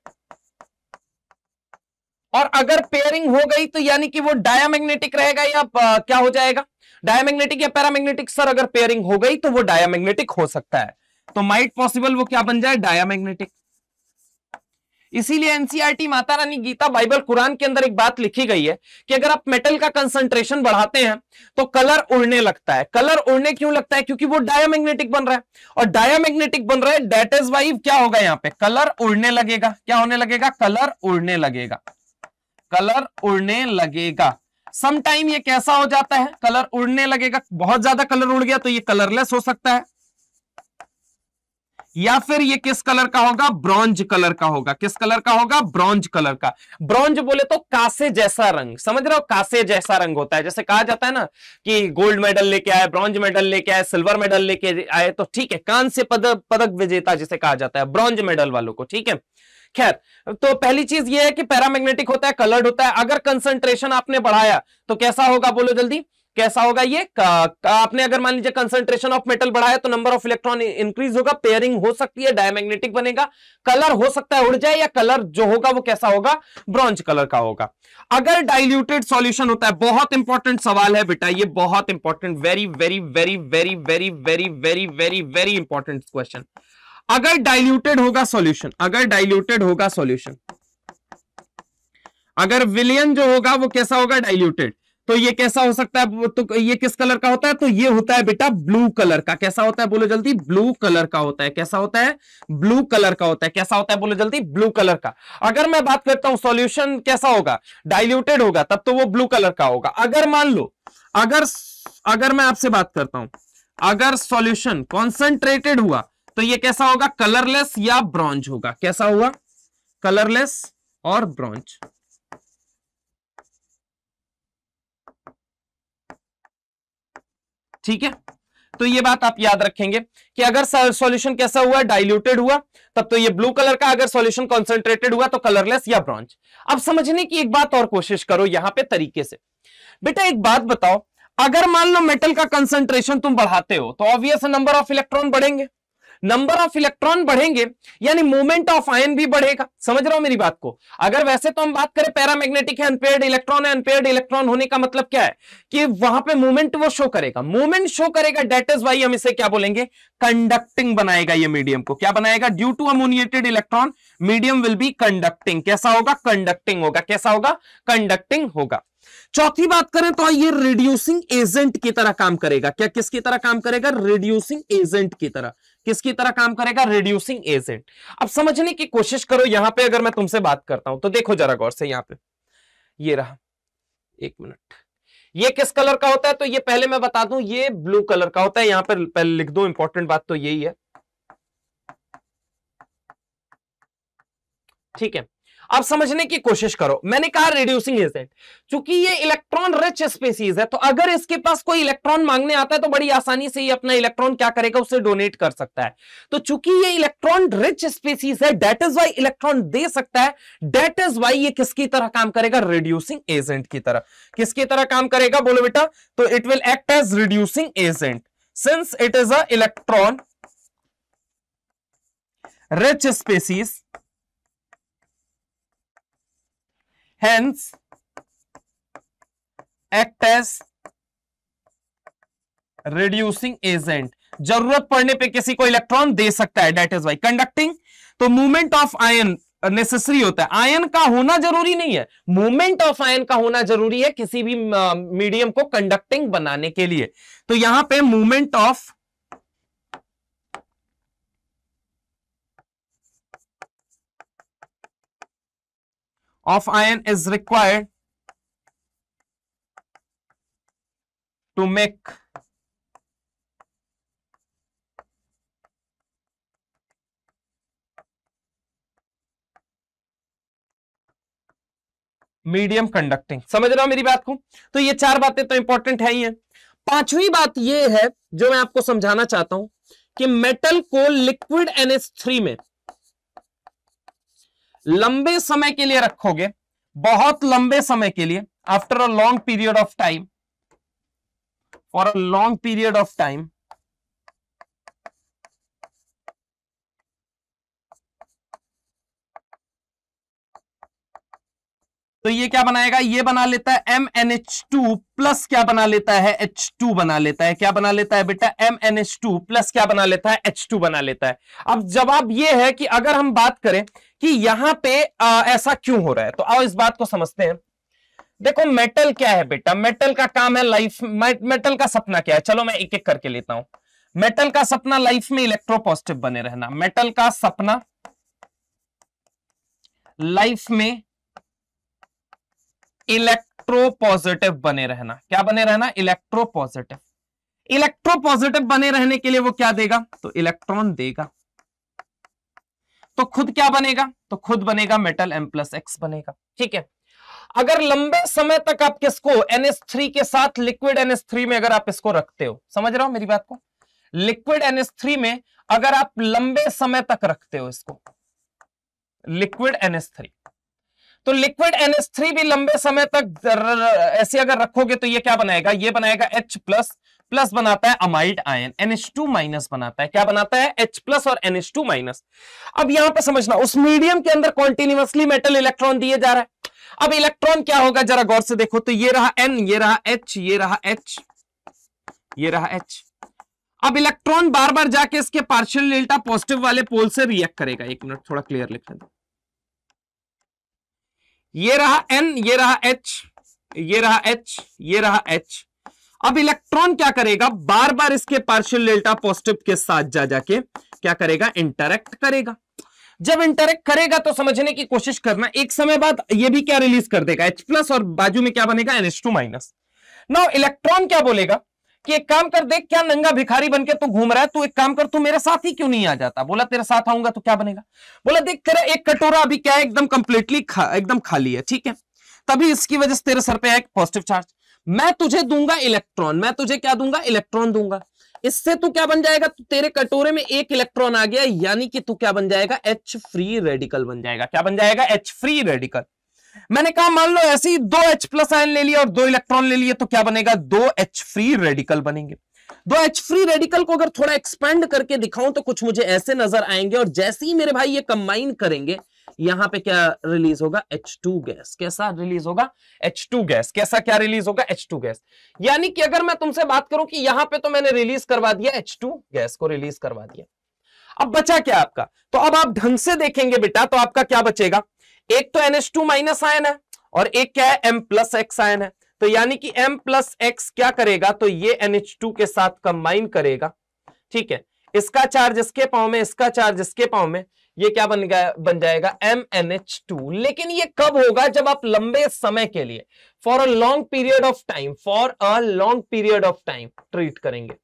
और अगर पेयरिंग हो गई तो यानी कि वो डायमैग्नेटिक रहेगा या uh, क्या हो जाएगा डायमैग्नेटिक या पैरामैग्नेटिक सर अगर पेयरिंग हो गई तो वो डायमैग्नेटिक हो सकता है तो माइट पॉसिबल वो क्या बन जाए डायमैग्नेटिक इसीलिए एनसीईआरटी e माता रानी गीता बाइबल कुरान के अंदर एक बात लिखी गई है कि अगर आप मेटल का कंसंट्रेशन बढ़ाते हैं तो कलर उड़ने लगता है कलर उड़ने क्यों लगता है क्योंकि वो डायमैग्नेटिक बन रहा है और डायमैग्नेटिक बन रहा है डेट इज वाइव क्या होगा यहाँ पे कलर उड़ने लगेगा क्या होने लगेगा कलर उड़ने लगेगा कलर उड़ने लगेगा समटाइम ये कैसा हो जाता है कलर उड़ने लगेगा बहुत ज्यादा कलर उड़ गया तो ये कलरलेस हो सकता है या फिर ये किस कलर का होगा ब्रॉन्ज कलर का होगा किस कलर का होगा ब्रॉन्ज कलर का ब्रॉन्ज बोले तो कासे जैसा रंग समझ रहे हो कासे जैसा रंग होता है जैसे कहा जाता है ना कि गोल्ड मेडल लेके आए ब्रॉन्ज मेडल लेके आए सिल्वर मेडल लेके आए तो ठीक है कान से पदक पदक विजेता जिसे कहा जाता है ब्रॉन्ज मेडल वालों को ठीक है खैर तो पहली चीज ये है कि पैरामैग्नेटिक होता है कलर्ड होता है अगर कंसंट्रेशन आपने बढ़ाया तो कैसा होगा बोलो जल्दी कैसा होगा ये आपने अगर मान लीजिए कंसंट्रेशन ऑफ मेटल बढ़ाया तो नंबर ऑफ इलेक्ट्रॉन इंक्रीज होगा पेयरिंग हो सकती है डायमैग्नेटिक बनेगा कलर हो सकता है उड़ जाए या कलर जो होगा वो कैसा होगा ब्रॉन्ज कलर का होगा अगर डाइल्यूटेड सॉल्यूशन होता है बहुत इंपॉर्टेंट सवाल है बेटा ये बहुत important very very very very very very very very very important question अगर डाइल्यूटेड होगा सॉल्यूशन अगर डाइल्यूटेड होगा सॉल्यूशन अगर विलियन जो होगा वो कैसा होगा डाइल्यूटेड तो ये कैसा हो सकता है तो ये किस कलर का होता है तो ये होता है बेटा ब्लू कलर का कैसा होता है बोलो जल्दी ब्लू कलर का होता है कैसा होता है ब्लू कलर का होता है कैसा होता है बोलो जल्दी ब्लू कलर का अगर मैं बात करता हूं सॉल्यूशन कैसा होगा डाइल्यूटेड होगा तब तो वो ब्लू कलर का होगा अगर मान लो अगर अगर मैं आपसे बात करता हूं अगर सॉल्यूशन कॉन्सेंट्रेटेड हुआ तो ये कैसा होगा कलरलेस या ब्रॉन्ज होगा कैसा हुआ कलरलेस और ब्रॉन्ज ठीक है तो ये बात आप याद रखेंगे कि अगर सॉल्यूशन कैसा हुआ डाइल्यूटेड हुआ तब तो ये ब्लू कलर का अगर सॉल्यूशन कॉन्सेंट्रेटेड हुआ तो कलरलेस या ब्रॉन्ज अब समझने की एक बात और कोशिश करो यहां पे तरीके से बेटा एक बात बताओ अगर मान लो मेटल का कंसंट्रेशन तुम बढ़ाते हो तो ऑब्वियस नंबर ऑफ इलेक्ट्रॉन बढ़ेंगे नंबर ऑफ इलेक्ट्रॉन बढ़ेंगे यानी मूवमेंट ऑफ आयन भी बढ़ेगा समझ रहा हूं मेरी बात को अगर वैसे तो हम बात करें पैरामैग्नेटिक है अनपेयर्ड इलेक्ट्रॉन है अनपेयर्ड इलेक्ट्रॉन होने का मतलब क्या है कि वहां पे मूवमेंट वो शो करेगा मूवमेंट शो करेगा डेट इज वाई हम इसे क्या बोलेंगे कंडक्टिंग बनाएगा ये मीडियम को क्या बनाएगा due to ammoniated electron medium will be conducting कैसा होगा कंडक्टिंग होगा कैसा होगा कंडक्टिंग होगा चौथी बात करें तो ये रिड्यूसिंग एजेंट की तरह काम करेगा क्या किसकी तरह काम करेगा रिड्यूसिंग एजेंट की तरह किसकी तरह काम करेगा रिड्यूसिंग एजेंट अब समझने की कोशिश करो यहां पे अगर मैं तुमसे बात करता हूं तो देखो जरा गौर से यहां पे ये रहा एक मिनट ये किस कलर का होता है तो ये पहले मैं बता दूं ये ब्लू कलर का होता है यहां पर पहले लिख दो इंपॉर्टेंट बात तो यही है ठीक है आप समझने की कोशिश करो मैंने कहा रिड्यूसिंग एजेंट चूंकि ये इलेक्ट्रॉन रिच स्पेसीज है तो अगर इसके पास कोई इलेक्ट्रॉन मांगने आता है तो बड़ी आसानी से ये अपना इलेक्ट्रॉन क्या करेगा उसे डोनेट कर सकता है तो चूंकि ये इलेक्ट्रॉन रिच स्पेसीज है डेट इज वाई इलेक्ट्रॉन दे सकता है डेट इज वाई ये किसकी तरह काम करेगा रिड्यूसिंग एजेंट की तरह किसकी तरह काम करेगा बोलो बेटा तो it will act as reducing agent since it is a electron rich species hence act as reducing agent जरूरत पड़ने पे किसी को इलेक्ट्रॉन दे सकता है डेट इज वाई कंडक्टिंग तो मूवमेंट ऑफ आयन नेसेसरी होता है आयन का होना जरूरी नहीं है मूवमेंट ऑफ आयन का होना जरूरी है किसी भी मीडियम को कंडक्टिंग बनाने के लिए तो यहां पे movement of of iron is required to make medium conducting समझ रहा हूं मेरी बात को तो ये चार बातें तो इंपॉर्टेंट है ही है पांचवी बात ये है जो मैं आपको समझाना चाहता हूं कि मेटल को लिक्विड एनएस थ्री में लंबे समय के लिए रखोगे बहुत लंबे समय के लिए after a long period of time for a long period of time तो ये क्या बनाएगा ये बना लेता है M N H two plus क्या बना लेता है एच टू बना लेता है क्या बना लेता है बेटा M N H two plus क्या बना लेता है एच टू बना लेता है अब जवाब ये है कि अगर हम बात करें कि यहां पे आ, ऐसा क्यों हो रहा है तो आओ इस बात को समझते हैं देखो मेटल क्या है बेटा मेटल का काम है लाइफ मेटल का सपना क्या है चलो मैं एक एक करके लेता हूं मेटल का सपना लाइफ में इलेक्ट्रो पॉजिटिव बने रहना मेटल का सपना लाइफ में इलेक्ट्रोपॉजिटिव बने रहना क्या बने रहना इलेक्ट्रोपॉजिटिव इलेक्ट्रोपॉजिटिव बने रहने के लिए वो क्या देगा तो इलेक्ट्रॉन देगा तो खुद क्या बनेगा तो खुद बनेगा मेटल एम प्लस एक्स बनेगा ठीक है अगर लंबे समय तक आप किसको थ्री के साथ लिक्विड एनएस थ्री में अगर आप इसको रखते हो समझ रहे हो मेरी बात को लिक्विड एनएस थ्री में अगर आप लंबे समय तक रखते हो इसको लिक्विड एनएस थ्री तो लिक्विड NH3 भी लंबे समय तक ऐसे अगर रखोगे तो ये क्या बनाएगा ये बनाएगा एच प्लस प्लस बनाता है amide ion NS two minus बनाता है क्या बनाता है एच प्लस और एनएस टू माइनस अब यहां पे समझना उस मीडियम के अंदर कॉन्टिन्यूसली मेटल इलेक्ट्रॉन दिए जा रहा है अब इलेक्ट्रॉन क्या होगा जरा गौर से देखो तो ये रहा एन ये रहा एच ये रहा एच ये रहा एच अब इलेक्ट्रॉन बार बार जाके इसके पार्शियल डेल्टा पॉजिटिव वाले पोल से रिएक्ट करेगा एक मिनट थोड़ा क्लियर लिख लें ये रहा एन ये रहा एच ये रहा एच ये रहा एच अब इलेक्ट्रॉन क्या करेगा बार बार इसके पार्शियल डेल्टा पॉजिटिव के साथ जा जाके क्या करेगा इंटरेक्ट करेगा जब इंटरेक्ट करेगा तो समझने की कोशिश करना एक समय बाद ये भी क्या रिलीज कर देगा H प्लस और बाजू में क्या बनेगा NH2 माइनस नाउ इलेक्ट्रॉन क्या बोलेगा कि एक काम कर देख क्या नंगा भिखारी बनके तू घूम रहा है तू एक काम कर तू मेरे साथ ही क्यों नहीं आ जाता बोला तेरे साथ आऊंगा तो क्या बनेगा बोला देख तेरा एक कटोरा अभी क्या है एकदम कंप्लीटली खा, एकदम खाली है ठीक है तभी इसकी वजह से तेरे सर पे है एक पॉजिटिव चार्ज मैं तुझे दूंगा इलेक्ट्रॉन मैं तुझे क्या दूंगा इलेक्ट्रॉन दूंगा इससे तू क्या बन जाएगा तेरे कटोरे में एक इलेक्ट्रॉन आ गया यानी कि तू क्या बन जाएगा एच फ्री रेडिकल बन जाएगा क्या बन जाएगा एच फ्री रेडिकल मैंने कहा मान लो ऐसे ही दो एच प्लस आयन ले लिया और दो इलेक्ट्रॉन ले लिए तो क्या बनेगा दो एच फ्री रेडिकल बनेंगे दो एच फ्री रेडिकल को अगर थोड़ा एक्सपेंड करके दिखाऊं तो कुछ मुझे ऐसे नजर आएंगे और जैसे ही मेरे भाई ये कंबाइन करेंगे यहां पे क्या रिलीज होगा H2 गैस कैसा रिलीज होगा H2 गैस कैसा क्या रिलीज होगा H2 गैस यानी कि अगर मैं तुमसे बात करूं कि यहां पे तो मैंने रिलीज करवा दिया H2 गैस को रिलीज करवा दिया अब बचा क्या आपका तो अब आप ढंग से देखेंगे बेटा तो आपका क्या बचेगा एक तो N S two minus ion है और एक क्या है एम प्लस एक्स आयन है तो यानी कि एम प्लस एक्स क्या करेगा तो ये एच टू के साथ कंबाइन करेगा ठीक है इसका चार्ज इसके पाव में इसका चार्ज इसके पाव में ये क्या बन गया बन जाएगा एम एन एच टू लेकिन ये कब होगा जब आप लंबे समय के लिए for a long period of time for a long period of time treat करेंगे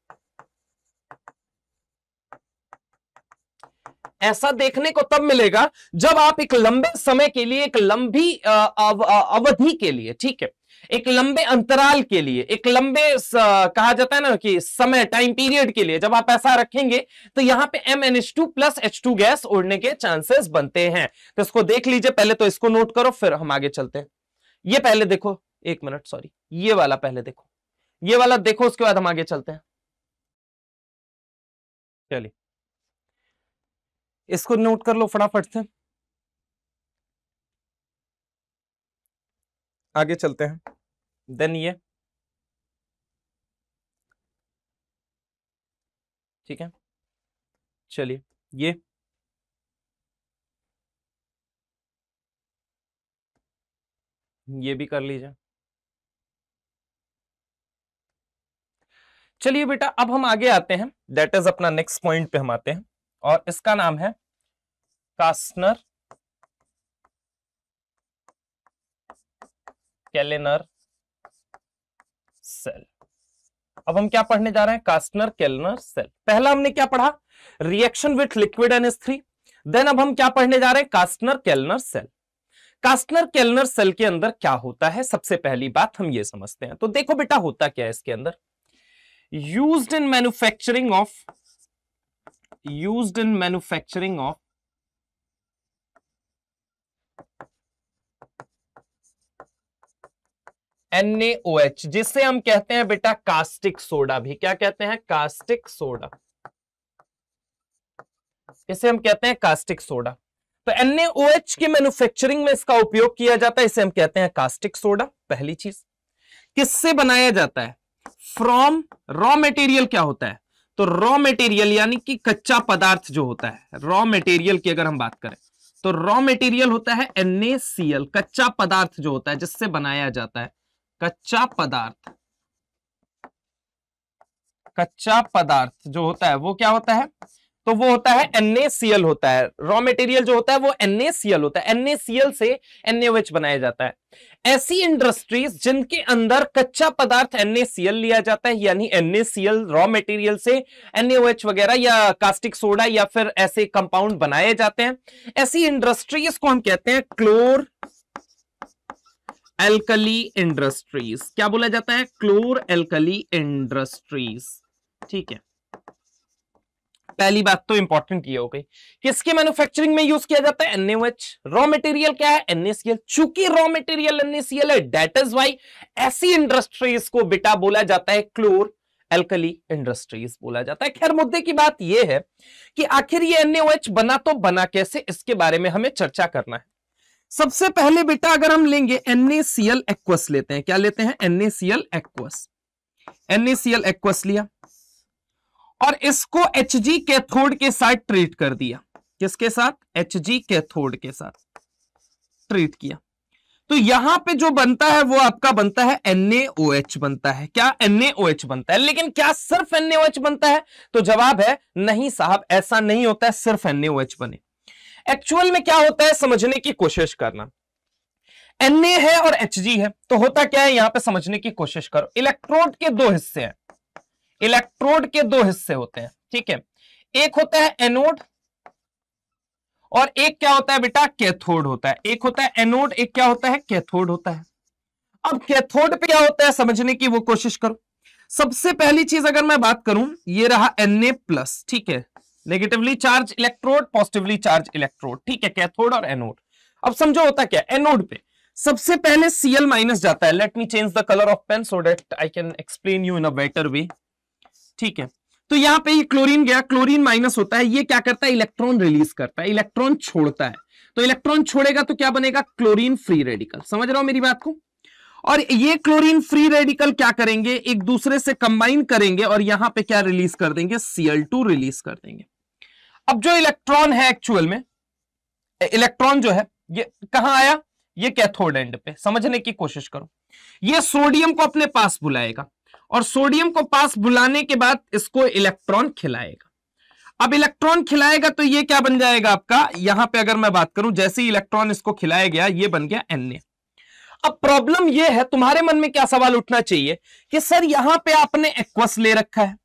ऐसा देखने को तब मिलेगा जब आप एक लंबे समय के लिए एक लंबी अवधि के लिए ठीक है एक लंबे अंतराल के लिए एक लंबे कहा जाता है ना कि समय टाइम पीरियड के लिए जब आप ऐसा रखेंगे तो यहां पे M N H two plus H two gas उड़ने के चांसेस बनते हैं तो इसको देख लीजिए पहले तो इसको नोट करो फिर हम आगे चलते हैं ये पहले देखो एक मिनट सॉरी ये वाला पहले देखो ये वाला देखो उसके बाद हम आगे चलते हैं चलिए इसको नोट कर लो फटाफट से आगे चलते हैं देन ये ठीक है चलिए ये ये भी कर लीजिए चलिए बेटा अब हम आगे आते हैं दैट इज अपना नेक्स्ट पॉइंट पे हम आते हैं और इसका नाम है कास्नर कैलेनर सेल अब हम क्या पढ़ने जा रहे हैं कास्टनर कैलनर सेल पहला हमने क्या पढ़ा reaction with liquid N S three then अब हम क्या पढ़ने जा रहे हैं कास्टनर कैलनर सेल कास्टनर कैलनर सेल के अंदर क्या होता है सबसे पहली बात हम ये समझते हैं तो देखो बेटा होता क्या है इसके अंदर use in manufacturing of used in manufacturing of NaOH जिसे हम कहते हैं बेटा कास्टिक सोडा भी क्या कहते हैं कास्टिक सोडा इसे हम कहते हैं कास्टिक सोडा तो NaOH की मैन्युफैक्चरिंग में इसका उपयोग किया जाता है इसे हम कहते हैं कास्टिक सोडा पहली चीज किससे बनाया जाता है फ्रॉम रॉ मटेरियल क्या होता है तो रॉ मटेरियल यानी कि कच्चा पदार्थ जो होता है रॉ मटेरियल की अगर हम बात करें तो रॉ मटेरियल होता है NaCl कच्चा पदार्थ जो होता है जिससे बनाया जाता है कच्चा पदार्थ कच्चा पदार्थ जो होता है वो क्या होता है तो वो होता है NaCl होता है रॉ मटेरियल जो होता है वो NaCl होता है NaCl से NaOH बनाया जाता है ऐसी इंडस्ट्रीज जिनके अंदर कच्चा पदार्थ NaCl लिया जाता है यानी NaCl रॉ मटेरियल से NaOH वगैरह या कास्टिक सोडा या फिर ऐसे कंपाउंड बनाए जाते हैं ऐसी इंडस्ट्रीज को हम कहते हैं क्लोर एल्कली इंडस्ट्रीज क्या बोला जाता है क्लोर एल्कली इंडस्ट्रीज ठीक है पहली बात तो इंपॉर्टेंट ये हो गई किसके मैन्युफैक्चरिंग में यूज किया जाता है एनएच रॉ मटेरियल क्या है एनएसीएल चूंकि रॉ मटेरियल एनएसीएल है डेट इज वाई ऐसी इंडस्ट्रीज को बेटा बोला जाता है क्लोर एल्कली इंडस्ट्रीज बोला जाता है खैर मुद्दे की बात यह है कि आखिर ये एनएच बना तो बना कैसे इसके बारे में हमें चर्चा करना है सबसे पहले बेटा अगर हम लेंगे एनएसीएल एक्वस लेते हैं क्या लेते हैं एनएसीएल एक्वस एनएसीएल एक्वस लिया और इसको एच जी कैथोड के साथ ट्रीट कर दिया किसके साथ एच जी कैथोड के साथ ट्रीट किया तो यहां पे जो बनता है वो आपका बनता है NaOH बनता है क्या NaOH बनता है लेकिन क्या सिर्फ NaOH बनता है तो जवाब है नहीं साहब ऐसा नहीं होता है सिर्फ NaOH बने एक्चुअल में क्या होता है समझने की कोशिश करना Na है और Hg है तो होता क्या है यहां पे समझने की कोशिश करो इलेक्ट्रोड के दो हिस्से हैं इलेक्ट्रोड के दो हिस्से होते हैं ठीक है एक होता है एनोड और एक क्या होता है बेटा कैथोड होता है एक होता है एनोड एक क्या होता है कैथोड होता है अब कैथोड पे क्या होता है समझने की वो कोशिश करो सबसे पहली चीज अगर मैं बात करूं ये रहा एन प्लस ठीक है negatively charge electrode positively charge electrode ठीक है कैथोड और एनोड अब समझो होता क्या एनोड पे सबसे पहले सीएल माइनस जाता है let me change the colour of pen so that I can explain you in a better way ठीक है तो यहां पे ये क्लोरीन गया क्लोरीन माइनस होता है ये क्या करता है इलेक्ट्रॉन रिलीज करता है इलेक्ट्रॉन छोड़ता है तो इलेक्ट्रॉन छोड़ेगा तो क्या बनेगा क्लोरीन फ्री रेडिकल समझ रहा हूं मेरी बात को और ये क्लोरीन फ्री रेडिकल क्या करेंगे एक दूसरे से कंबाइन करेंगे और यहां पे क्या रिलीज कर देंगे टू रिलीज कर देंगे अब जो इलेक्ट्रॉन है एक्चुअल में इलेक्ट्रॉन जो है ये कहां आया ये कैथोड एंड पे समझने की कोशिश करो ये सोडियम को अपने पास बुलाएगा और सोडियम को पास बुलाने के बाद इसको इलेक्ट्रॉन खिलाएगा अब इलेक्ट्रॉन खिलाएगा तो ये क्या बन जाएगा आपका यहां पे अगर मैं बात करूं जैसे ही इलेक्ट्रॉन इसको खिलाया गया ये बन गया एन अब प्रॉब्लम ये है तुम्हारे मन में क्या सवाल उठना चाहिए कि सर यहां पे आपने एक्वस ले रखा है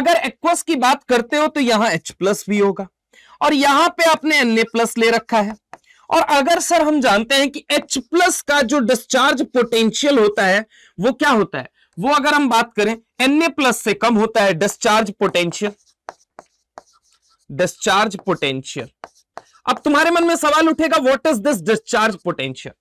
अगर एक्वस की बात करते हो तो यहां एच प्लस भी होगा और यहां पे आपने एन प्लस ले रखा है और अगर सर हम जानते हैं कि H प्लस का जो डिस्चार्ज पोटेंशियल होता है वो क्या होता है वो अगर हम बात करें Na प्लस से कम होता है डिस्चार्ज पोटेंशियल डिस्चार्ज पोटेंशियल अब तुम्हारे मन में सवाल उठेगा what is this discharge potential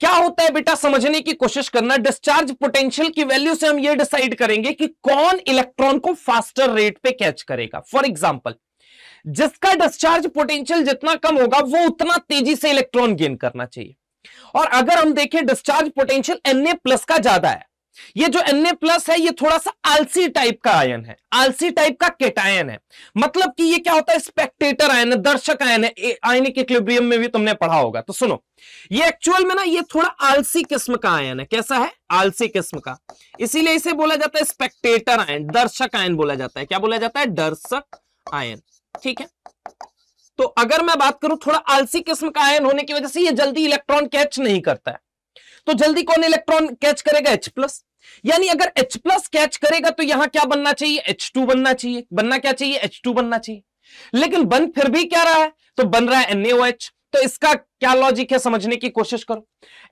क्या होता है बेटा समझने की कोशिश करना डिस्चार्ज पोटेंशियल की वैल्यू से हम ये डिसाइड करेंगे कि कौन इलेक्ट्रॉन को फास्टर रेट पे कैच करेगा फॉर एग्जाम्पल जिसका डिस्चार्ज पोटेंशियल जितना कम होगा वो उतना तेजी से इलेक्ट्रॉन गेन करना चाहिए और अगर हम देखें डिस्चार्ज पोटेंशियल एन प्लस का ज्यादा है ये जो एन प्लस है ये थोड़ा सा आलसी टाइप का आयन है आलसी टाइप का केटायन है मतलब कि ये क्या होता है स्पेक्टेटर आयन है दर्शक आयन है आयनिक इक्विलिब्रियम में भी तुमने पढ़ा होगा तो सुनो ये एक्चुअल में ना ये थोड़ा आलसी किस्म का आयन है कैसा है आलसी किस्म का इसीलिए इसे बोला जाता है स्पेक्टेटर आयन दर्शक आयन बोला जाता है क्या बोला जाता है दर्शक आयन ठीक है तो अगर मैं बात करूं थोड़ा आलसी किस्म का आयन होने की वजह से ये जल्दी इलेक्ट्रॉन कैच नहीं करता है तो जल्दी कौन इलेक्ट्रॉन कैच करेगा H प्लस यानी अगर H प्लस कैच करेगा तो यहां क्या बनना चाहिए H2 बनना चाहिए बनना क्या चाहिए H2 बनना चाहिए लेकिन बन फिर भी क्या रहा है तो बन रहा है NaOH तो इसका क्या लॉजिक है समझने की कोशिश करो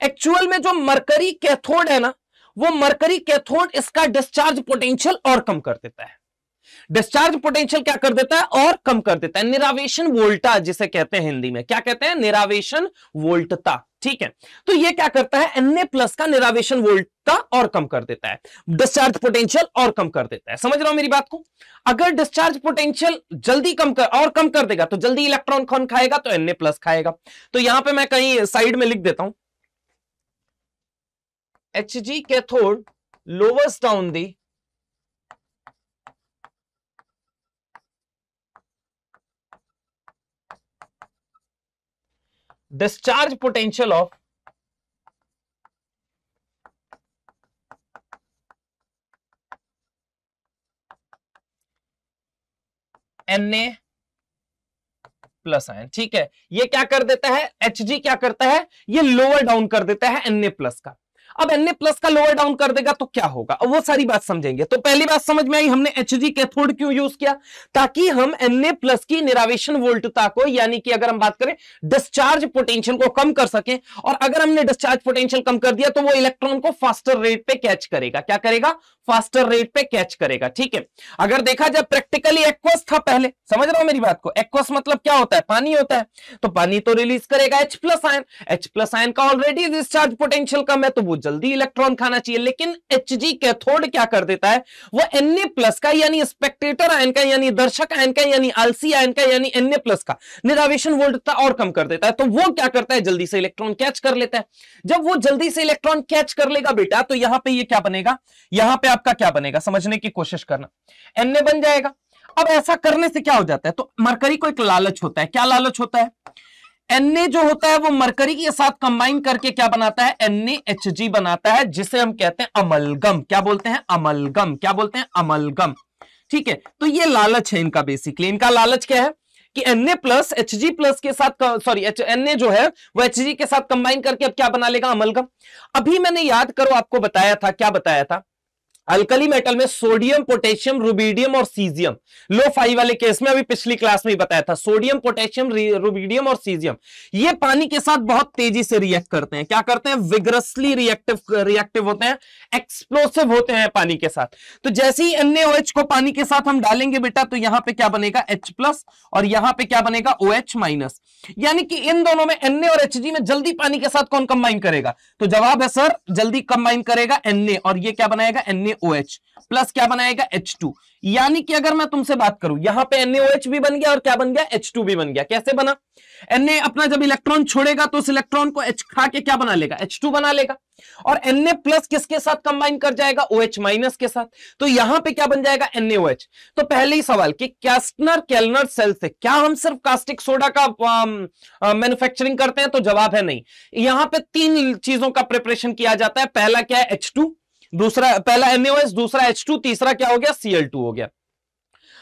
एक्चुअल में जो मरकरी कैथोड है ना वो मरकरी कैथोड इसका डिस्चार्ज पोटेंशियल और कम कर देता है डिस्चार्ज पोटेंशियल क्या कर देता है और कम कर देता है निरावेशन वोल्टा जिसे कहते हैं हिंदी में क्या कहते हैं निरावेशन वोल्टता ठीक है तो ये क्या करता है एनए प्लस का निरावेशन वोल्टता और कम कर देता है डिस्चार्ज पोटेंशियल और कम कर देता है समझ रहा हूं मेरी बात को अगर डिस्चार्ज पोटेंशियल जल्दी कम कर और कम कर देगा तो जल्दी इलेक्ट्रॉन कौन खाएगा तो एनए प्लस खाएगा तो यहां पर मैं कहीं साइड में लिख देता हूं H G cathode lowers down the discharge potential of N A plus ion ठीक है ये क्या कर देता है एच क्या करता है ये लोअर डाउन कर देता है एन ए प्लस का अब एन प्लस का लोअर डाउन कर देगा तो क्या होगा वो सारी बात समझेंगे तो पहली बात समझ में आई हमने एच जी कैथोड क्यों यूज किया ताकि हम एन प्लस की निरावेशन वोल्टता को यानी कि अगर हम बात करें डिस्चार्ज पोटेंशियल को कम कर सकें और अगर हमने डिस्चार्ज पोटेंशियल कम कर दिया तो वो इलेक्ट्रॉन को फास्टर रेट पे कैच करेगा क्या करेगा फास्टर रेट पे कैच करेगा ठीक है अगर देखा जाए प्रैक्टिकली एक्वस था पहले समझ रहा हूं मेरी बात को एक्वस मतलब क्या होता है पानी होता है तो पानी तो रिलीज करेगा H plus ion H plus ion का ऑलरेडी डिस्चार्ज पोटेंशियल कम है तो वो जल्दी इलेक्ट्रॉन खाना चाहिए लेकिन एच कैथोड क्या कर देता है वो एन प्लस का यानी स्पेक्टेटर आयन का यानी दर्शक आयन का यानी आलसी आयन का यानी एन प्लस का निरावेशन वोल्टता और कम कर देता है तो वो क्या करता है जल्दी से इलेक्ट्रॉन कैच कर लेता है जब वो जल्दी से इलेक्ट्रॉन कैच कर लेगा बेटा तो यहां पे ये क्या बनेगा यहां पे आपका क्या बनेगा समझने की कोशिश करना एन बन जाएगा अब ऐसा करने से क्या हो जाता है तो मरकरी को एक लालच होता है क्या लालच होता है एन जो होता है वो मरकरी के साथ कंबाइन करके क्या बनाता है एन बनाता है जिसे हम कहते हैं अमलगम क्या बोलते हैं अमलगम क्या बोलते हैं अमलगम ठीक है तो ये लालच है इनका बेसिकली इनका लालच क्या है कि N A plus H G plus के साथ सॉरी एन ए जो है वो एच जी के साथ कंबाइन करके अब क्या बना लेगा अमलगम अभी मैंने याद करो आपको बताया था क्या बताया था अल्कली मेटल में सोडियम पोटेशियम रूबीडियम और सीजियम लो फाइव वाले केस में अभी पिछली क्लास में ही बताया था सोडियम पोटेशियम रूबीडियम और सीजियम ये पानी के साथ बहुत तेजी से रिएक्ट करते हैं क्या करते हैं विग्रसली रिएक्टिव रिएक्टिव होते हैं एक्सप्लोसिव होते हैं पानी के साथ तो जैसे ही एनएच को पानी के साथ हम डालेंगे बेटा तो यहां पर क्या बनेगा एच प्लस और यहां पर क्या बनेगा ओ एच माइनस यानी कि इन दोनों में एन और एच में जल्दी पानी के साथ कौन कंबाइन करेगा तो जवाब है सर जल्दी कंबाइन करेगा एन और ये क्या बनाएगा एन ओ प्लस क्या बनाएगा एच टू यानी कि अगर मैं तुमसे बात करूं यहां पे NaOH भी बन गया और क्या बन गया एच टू भी बन गया कैसे बना Na अपना जब इलेक्ट्रॉन छोड़ेगा तो उस इलेक्ट्रॉन को H खा के क्या बना लेगा H2 बना लेगा और Na प्लस किसके साथ कंबाइन कर जाएगा OH माइनस के साथ तो यहां पे क्या बन जाएगा NaOH तो पहले ही सवाल कि कैस्टनर कैलनर सेल से क्या हम सिर्फ कास्टिक सोडा का मैन्युफैक्चरिंग um, uh, करते हैं तो जवाब है नहीं यहां पे तीन चीजों का प्रिपरेशन किया जाता है पहला क्या है एच दूसरा पहला एनएस दूसरा एच टू तीसरा क्या हो गया सीएल टू हो गया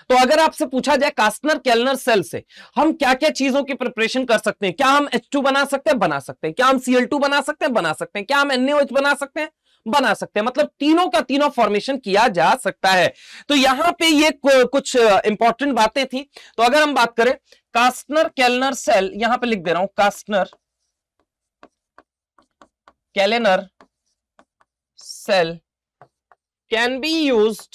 तो अगर आपसे पूछा जाए कास्टनर कैलनर सेल से हम क्या क्या चीजों की प्रिपरेशन कर सकते हैं क्या हम एच टू बना सकते हैं बना सकते हैं क्या हम सीएल टू बना सकते हैं बना सकते हैं क्या हम एनएच बना सकते हैं बना सकते हैं मतलब तीनों का तीनों फॉर्मेशन किया जा सकता है तो यहां पे ये कुछ इंपॉर्टेंट बातें थी तो अगर हम बात करें कास्टनर कैलनर सेल यहां पे लिख दे रहा हूं कास्टनर कैलेनर cell can be used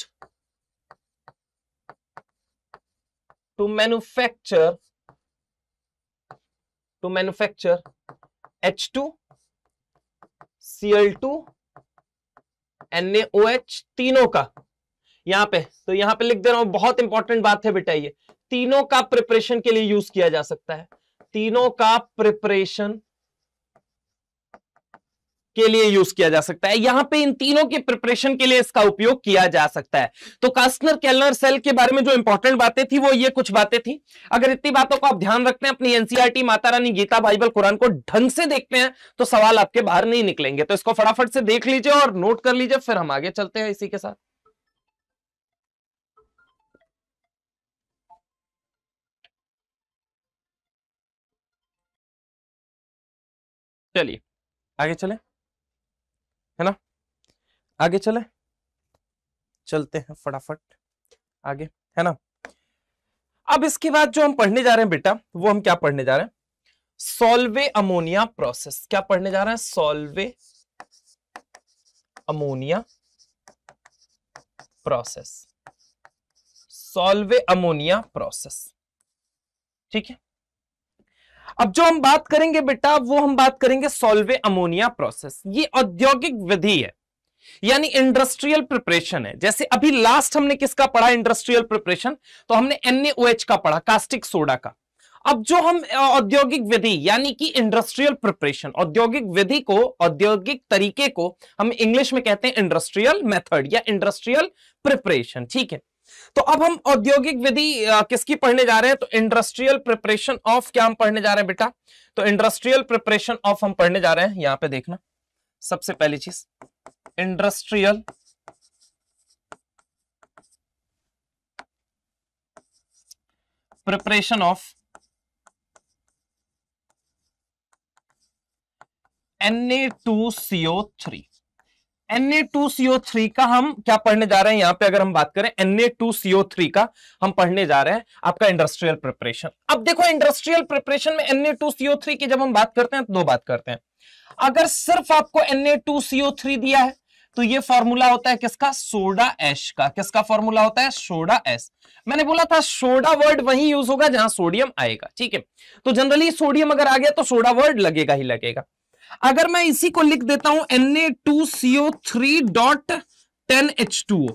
to manufacture to manufacture H2 Cl2 NaOH तीनों का यहां पे तो यहां पे लिख दे रहा हूं बहुत इंपॉर्टेंट बात है बेटा ये तीनों का प्रिपरेशन के लिए यूज किया जा सकता है तीनों का प्रिपरेशन के लिए यूज किया जा सकता है यहां पे इन तीनों के प्रिपरेशन के लिए इसका उपयोग किया जा सकता है तो कास्टनर कैलनर सेल के बारे में जो इंपॉर्टेंट बातें थी वो ये कुछ बातें थी अगर इतनी बातों को आप ध्यान रखते हैं अपनी एनसीआरटी e माता रानी गीता बाइबल कुरान को ढंग से देखते हैं तो सवाल आपके बाहर नहीं निकलेंगे तो इसको फटाफट से देख लीजिए और नोट कर लीजिए फिर हम आगे चलते हैं इसी के साथ चलिए आगे चले है ना आगे चले चलते हैं फटाफट आगे है ना अब इसके बाद जो हम पढ़ने जा रहे हैं बेटा वो हम क्या पढ़ने जा रहे हैं सोल्वे अमोनिया प्रोसेस क्या पढ़ने जा रहे हैं Solvay ammonia process Solvay ammonia process ठीक है अब जो हम बात करेंगे बेटा वो हम बात करेंगे सोल्वे अमोनिया प्रोसेस ये औद्योगिक विधि है यानी इंडस्ट्रियल प्रिपरेशन है जैसे अभी लास्ट हमने किसका पढ़ा इंडस्ट्रियल प्रिपरेशन तो हमने एनएओएच का पढ़ा कास्टिक सोडा का अब जो हम औद्योगिक विधि यानी कि इंडस्ट्रियल प्रिपरेशन औद्योगिक विधि को औद्योगिक तरीके को हम इंग्लिश में कहते हैं इंडस्ट्रियल मेथड या इंडस्ट्रियल प्रिपरेशन ठीक है तो अब हम औद्योगिक विधि किसकी पढ़ने जा रहे हैं तो इंडस्ट्रियल प्रिपरेशन ऑफ क्या हम पढ़ने जा रहे हैं बेटा तो इंडस्ट्रियल प्रिपरेशन ऑफ हम पढ़ने जा रहे हैं यहां पे देखना सबसे पहली चीज industrial preparation of N A two CO three Na2CO3 का हम क्या पढ़ने जा रहे हैं यहां पे अगर हम बात करें Na2CO3 का हम पढ़ने जा रहे हैं आपका इंडस्ट्रियल प्रिपरेशन अब देखो इंडस्ट्रियल प्रिपरेशन में Na2CO3 की जब हम बात करते हैं तो दो बात करते हैं अगर सिर्फ आपको Na2CO3 दिया है तो ये फॉर्मूला होता है किसका सोडा एश का किसका फॉर्मूला होता है सोडा एस मैंने बोला था सोडा वर्ड वही यूज होगा जहां सोडियम आएगा ठीक है तो जनरली सोडियम अगर आ गया तो सोडा वर्ड लगेगा ही लगेगा अगर मैं इसी को लिख देता हूं three dot ten H two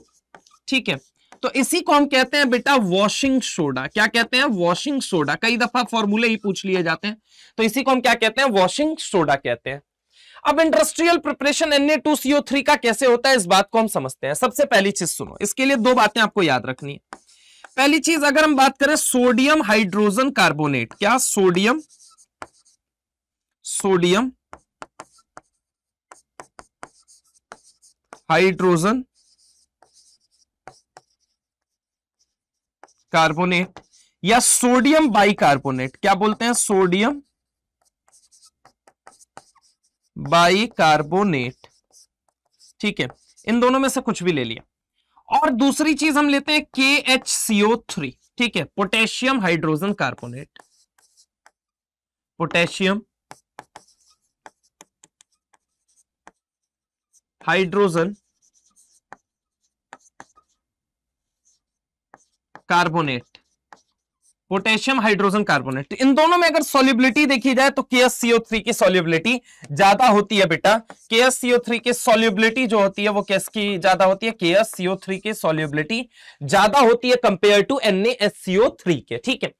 ठीक है तो इसी को हम कहते हैं बेटा वॉशिंग सोडा क्या कहते हैं वॉशिंग सोडा कई दफा फॉर्मूले ही पूछ लिए जाते हैं तो इसी को हम क्या कहते हैं वॉशिंग सोडा कहते हैं अब इंडस्ट्रियल प्रिपरेशन थ्री का कैसे होता है इस बात को हम समझते हैं सबसे पहली चीज सुनो इसके लिए दो बातें आपको याद रखनी है पहली चीज अगर हम बात करें सोडियम हाइड्रोजन कार्बोनेट क्या सोडियम सोडियम हाइड्रोजन कार्बोनेट या सोडियम बाइकार्बोनेट क्या बोलते हैं सोडियम बाइकार्बोनेट ठीक है इन दोनों में से कुछ भी ले लिया और दूसरी चीज हम लेते हैं के एच सीओ थ्री ठीक है potassium hydrogen carbonate potassium hydrogen carbonate potassium hydrogen carbonate इन दोनों में अगर सॉल्युबिलिटी देखी जाए तो के थ्री की सॉल्युबिलिटी ज्यादा होती है बेटा के थ्री की सॉल्युबिलिटी जो होती है वो किसकी ज्यादा होती है के थ्री की सॉल्युबिलिटी ज्यादा होती है कंपेयर टू एन थ्री के ठीक है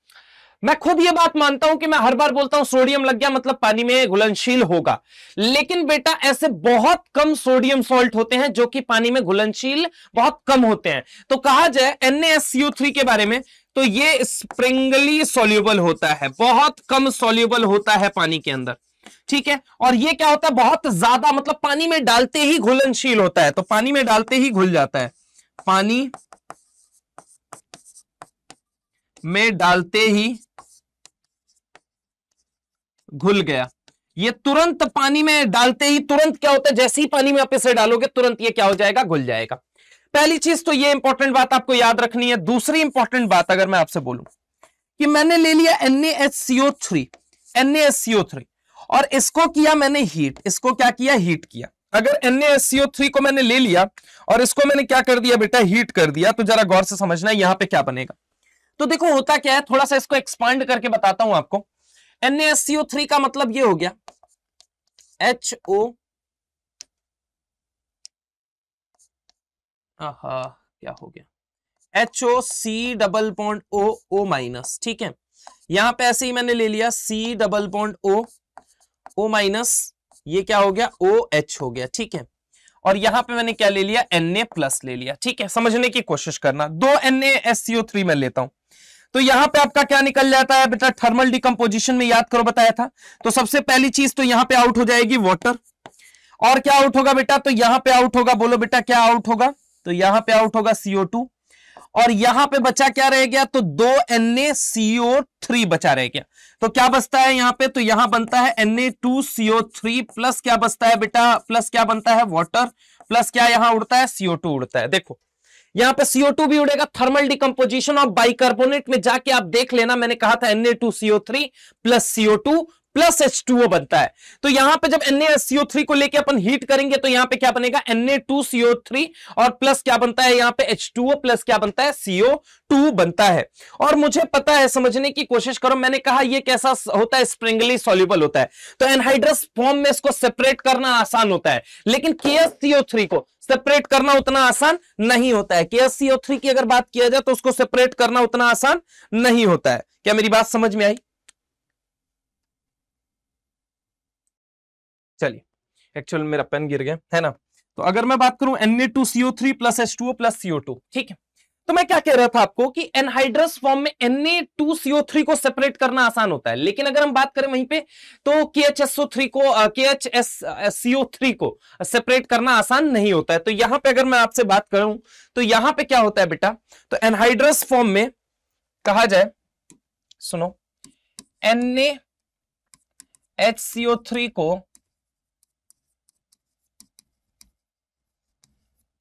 मैं खुद ये बात मानता हूं कि मैं हर बार बोलता हूं सोडियम लग गया मतलब पानी में घुलनशील होगा लेकिन बेटा ऐसे बहुत कम सोडियम सॉल्ट होते हैं जो कि पानी में घुलनशील बहुत कम होते हैं तो कहा जाए NaSCO3 के बारे में तो ये स्प्रिंगली सोल्यूबल होता है बहुत कम सोल्यूबल होता है पानी के अंदर ठीक है और ये क्या होता है बहुत ज्यादा मतलब पानी में डालते ही घुलनशील होता है तो पानी में डालते ही घुल जाता है पानी में डालते ही घुल गया ये तुरंत पानी में डालते ही तुरंत क्या होता है जैसे ही पानी में आप इसे डालोगे तुरंत ये क्या हो जाएगा घुल जाएगा पहली चीज तो ये इंपॉर्टेंट बात आपको याद रखनी है दूसरी इंपॉर्टेंट बात अगर मैं आपसे बोलूं कि मैंने ले लिया NaHCO3 NaHCO3 और इसको किया मैंने हीट इसको क्या किया हीट किया अगर NaHCO3 को मैंने ले लिया और इसको मैंने क्या कर दिया बेटा हीट कर दिया तो जरा गौर से समझना है यहां पे क्या बनेगा तो देखो होता क्या है थोड़ा सा इसको एक्सपांड करके बताता हूं आपको एन थ्री का मतलब ये हो गया एच ओ क्या हो गया H O C double point O O minus ठीक है यहां पे ऐसे ही मैंने ले लिया C double point O O minus ये क्या हो गया ओ एच हो गया ठीक है और यहां पे मैंने क्या ले लिया एन ए प्लस ले लिया ठीक है समझने की कोशिश करना दो N A S CO three मैं लेता हूं तो यहां पे आपका क्या निकल जाता है बेटा थर्मल डिकम्पोजिशन में याद करो बताया था तो सबसे पहली चीज तो यहां पे आउट हो जाएगी वाटर और क्या आउट होगा बेटा तो यहां पे आउट होगा बोलो बेटा क्या आउट होगा तो यहां पे आउट होगा सीओ टू और यहां पे बचा क्या रह गया तो दो एन सीओ थ्री बचा रह गया तो क्या बचता है यहां पर तो यहां बनता है N two CO three plus क्या बचता है बेटा प्लस क्या बनता है वॉटर प्लस क्या यहां उड़ता है सीओ टू उड़ता है देखो यहां पे CO2 भी उड़ेगा थर्मल डिकम्पोजिशन ऑफ बाइकार्बोनेट में जाके आप देख लेना मैंने कहा था Na2CO3 plus CO2 plus H two O बनता है तो यहां पे जब एन सीओ थ्री को लेके अपन हीट करेंगे तो यहां पे क्या बनेगा N A two CO three और प्लस क्या बनता है यहां पे एच टू ओ प्लस क्या बनता है सीओ टू बनता है और मुझे पता है समझने की कोशिश करो मैंने कहा ये कैसा होता है स्प्रिंगली सॉल्यूबल होता है तो एनहाइड्रस फॉर्म में इसको सेपरेट करना आसान होता है लेकिन के को सेपरेट करना उतना आसान नहीं होता है के की अगर बात किया जाए तो उसको सेपरेट करना उतना आसान नहीं होता है क्या मेरी बात समझ में आई चलिए एक्चुअल मेरा पेन गिर गया है ना तो अगर मैं बात करूं N A two CO three plus S two plus CO two ठीक है तो मैं क्या कह रहा था आपको कि एनहाइड्रस फॉर्म में N A two CO three को सेपरेट करना आसान होता है लेकिन अगर हम बात करें वहीं पे तो के एच एस ओ थ्री को K H S CO three को सेपरेट करना आसान नहीं होता है तो यहां पे अगर मैं आपसे बात करूं तो यहां पे क्या होता है बेटा तो एनहाइड्रस फॉर्म में कहा जाए सुनो N A H CO three को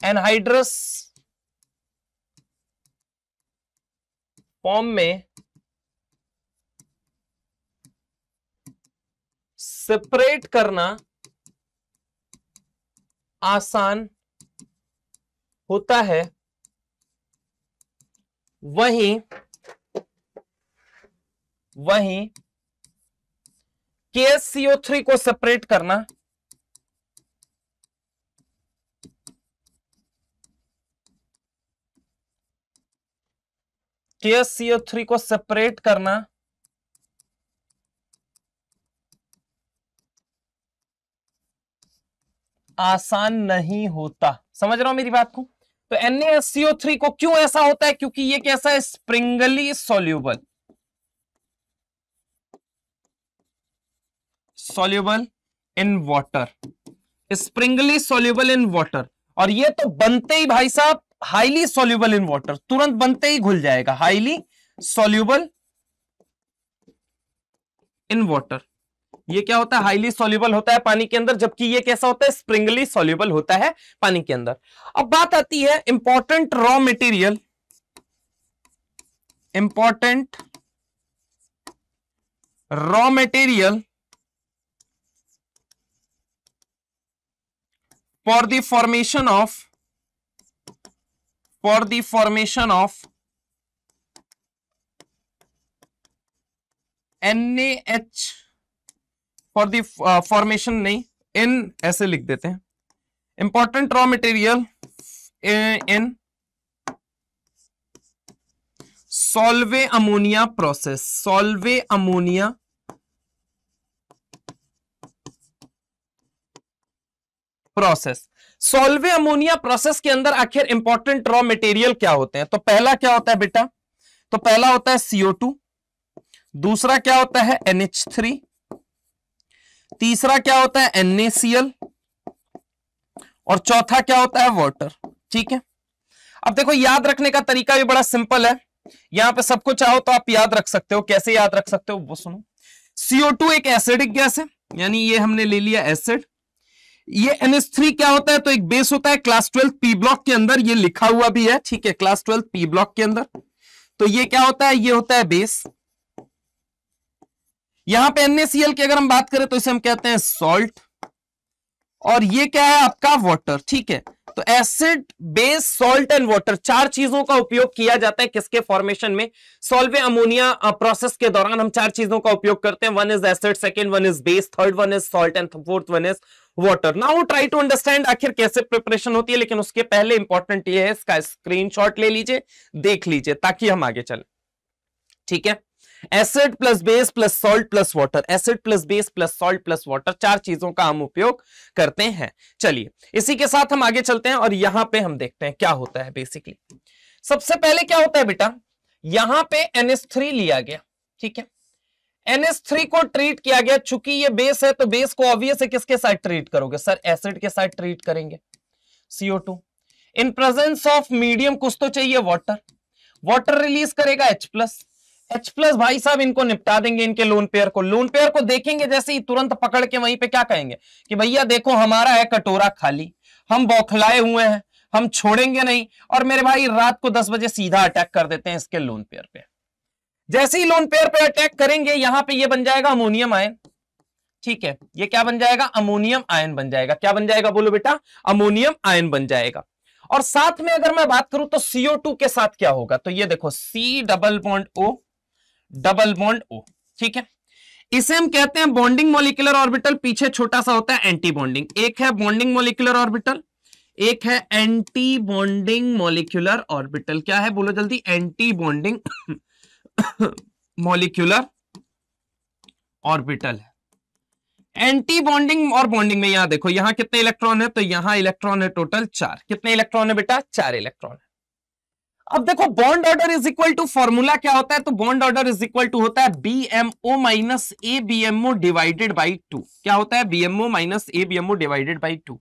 एनहाइड्रस फॉर्म में सेपरेट करना आसान होता है वहीं वहीं के थ्री को सेपरेट करना के सीओ थ्री को सेपरेट करना आसान नहीं होता समझ रहा हूं मेरी बात को तो NaSCO3 को क्यों ऐसा होता है क्योंकि ये कैसा है sparingly soluble soluble in water sparingly soluble in water और ये तो बनते ही भाई साहब हाईली सोल्यूबल इन वॉटर तुरंत बनते ही घुल जाएगा हाईली सोल्यूबल इन वॉटर ये क्या होता है हाईली सोल्यूबल होता है पानी के अंदर जबकि ये कैसा होता है स्प्रिंगली सोल्यूबल होता है पानी के अंदर अब बात आती है important raw material important raw material for the formation of for of N of NaH for the formation नहीं इन ऐसे लिख देते हैं important raw material in Solvay ammonia process Solvay ammonia process Solvay ammonia process के अंदर आखिर important raw material क्या होते हैं तो पहला क्या होता है बेटा तो पहला होता है सीओ टू दूसरा क्या होता है एनएच थ्री तीसरा क्या होता है एनएसीएल और चौथा क्या होता है वाटर ठीक है अब देखो याद रखने का तरीका भी बड़ा सिंपल है यहां पे सब कुछ चाहो तो आप याद रख सकते हो कैसे याद रख सकते हो वो सुनो टू एक एसिडिक गैस है यानी ये हमने ले लिया एसिड ये थ्री क्या होता है तो एक बेस होता है क्लास ट्वेल्थ पी ब्लॉक के अंदर ये लिखा हुआ भी है ठीक है क्लास ट्वेल्थ पी ब्लॉक के अंदर तो ये क्या होता है ये होता है बेस यहां पे NaCl e की अगर हम बात करें तो इसे हम कहते हैं सॉल्ट और ये क्या है आपका वाटर ठीक है तो acid base salt and water चार चीजों का उपयोग किया जाता है किसके फॉर्मेशन में सोल्वे अमोनिया प्रोसेस के दौरान हम चार चीजों का उपयोग करते हैं one is acid second one is base third one is salt and fourth one is water now try to understand आखिर कैसे प्रिपरेशन होती है लेकिन उसके पहले इंपॉर्टेंट ये है इसका स्क्रीनशॉट ले लीजिए देख लीजिए ताकि हम आगे चलें ठीक है acid plus base plus salt plus water acid plus base plus salt plus water चार चीजों का हम उपयोग करते हैं चलिए इसी के साथ हम आगे चलते हैं और यहां पे हम देखते हैं क्या होता है बेसिकली सबसे पहले क्या होता है बेटा यहां पे NH3 लिया गया ठीक है NH3 को ट्रीट किया गया चूंकि ये बेस है तो बेस को ऑब्वियस है किसके साथ ट्रीट करोगे सर एसिड के साथ ट्रीट करेंगे CO two in presence of medium कुछ तो चाहिए वॉटर वॉटर रिलीज करेगा एच प्लस एच प्लस भाई साहब इनको निपटा देंगे इनके लोन पेयर को लोन पेयर को देखेंगे जैसे ही तुरंत पकड़ के वहीं पे क्या कहेंगे कि भैया देखो हमारा है कटोरा खाली हम बौखलाए हुए हैं हम छोड़ेंगे नहीं और मेरे भाई रात को दस बजे सीधा अटैक कर देते हैं इसके लोन पेयर पे जैसे ही लोन पेयर पे अटैक करेंगे यहां पे ये बन जाएगा अमोनियम आयन ठीक है ये क्या बन जाएगा अमोनियम आयन बन जाएगा क्या बन जाएगा बोलो बेटा अमोनियम आयन बन जाएगा और साथ में अगर मैं बात करूं तो सीओ टू के साथ क्या होगा तो ये देखो C double bond O double bond O ठीक है इसे हम कहते हैं बॉन्डिंग मोलिकुलर ऑर्बिटल पीछे छोटा सा होता है एंटी बॉन्डिंग एक है बॉन्डिंग मोलिकुलर ऑर्बिटल एक है एंटी बॉन्डिंग मोलिकुलर ऑर्बिटल क्या है बोलो जल्दी एंटी बॉन्डिंग मोलिक्यूलर ऑर्बिटल है एंटी बॉन्डिंग और बॉन्डिंग में यहां देखो यहां कितने इलेक्ट्रॉन तो है तो यहां इलेक्ट्रॉन है टोटल चार कितने इलेक्ट्रॉन है बेटा चार इलेक्ट्रॉन है अब देखो bond order is equal to formula क्या होता है तो bond order is equal to होता है B MO minus A B MO divided by two क्या होता है B MO minus A B MO divided by two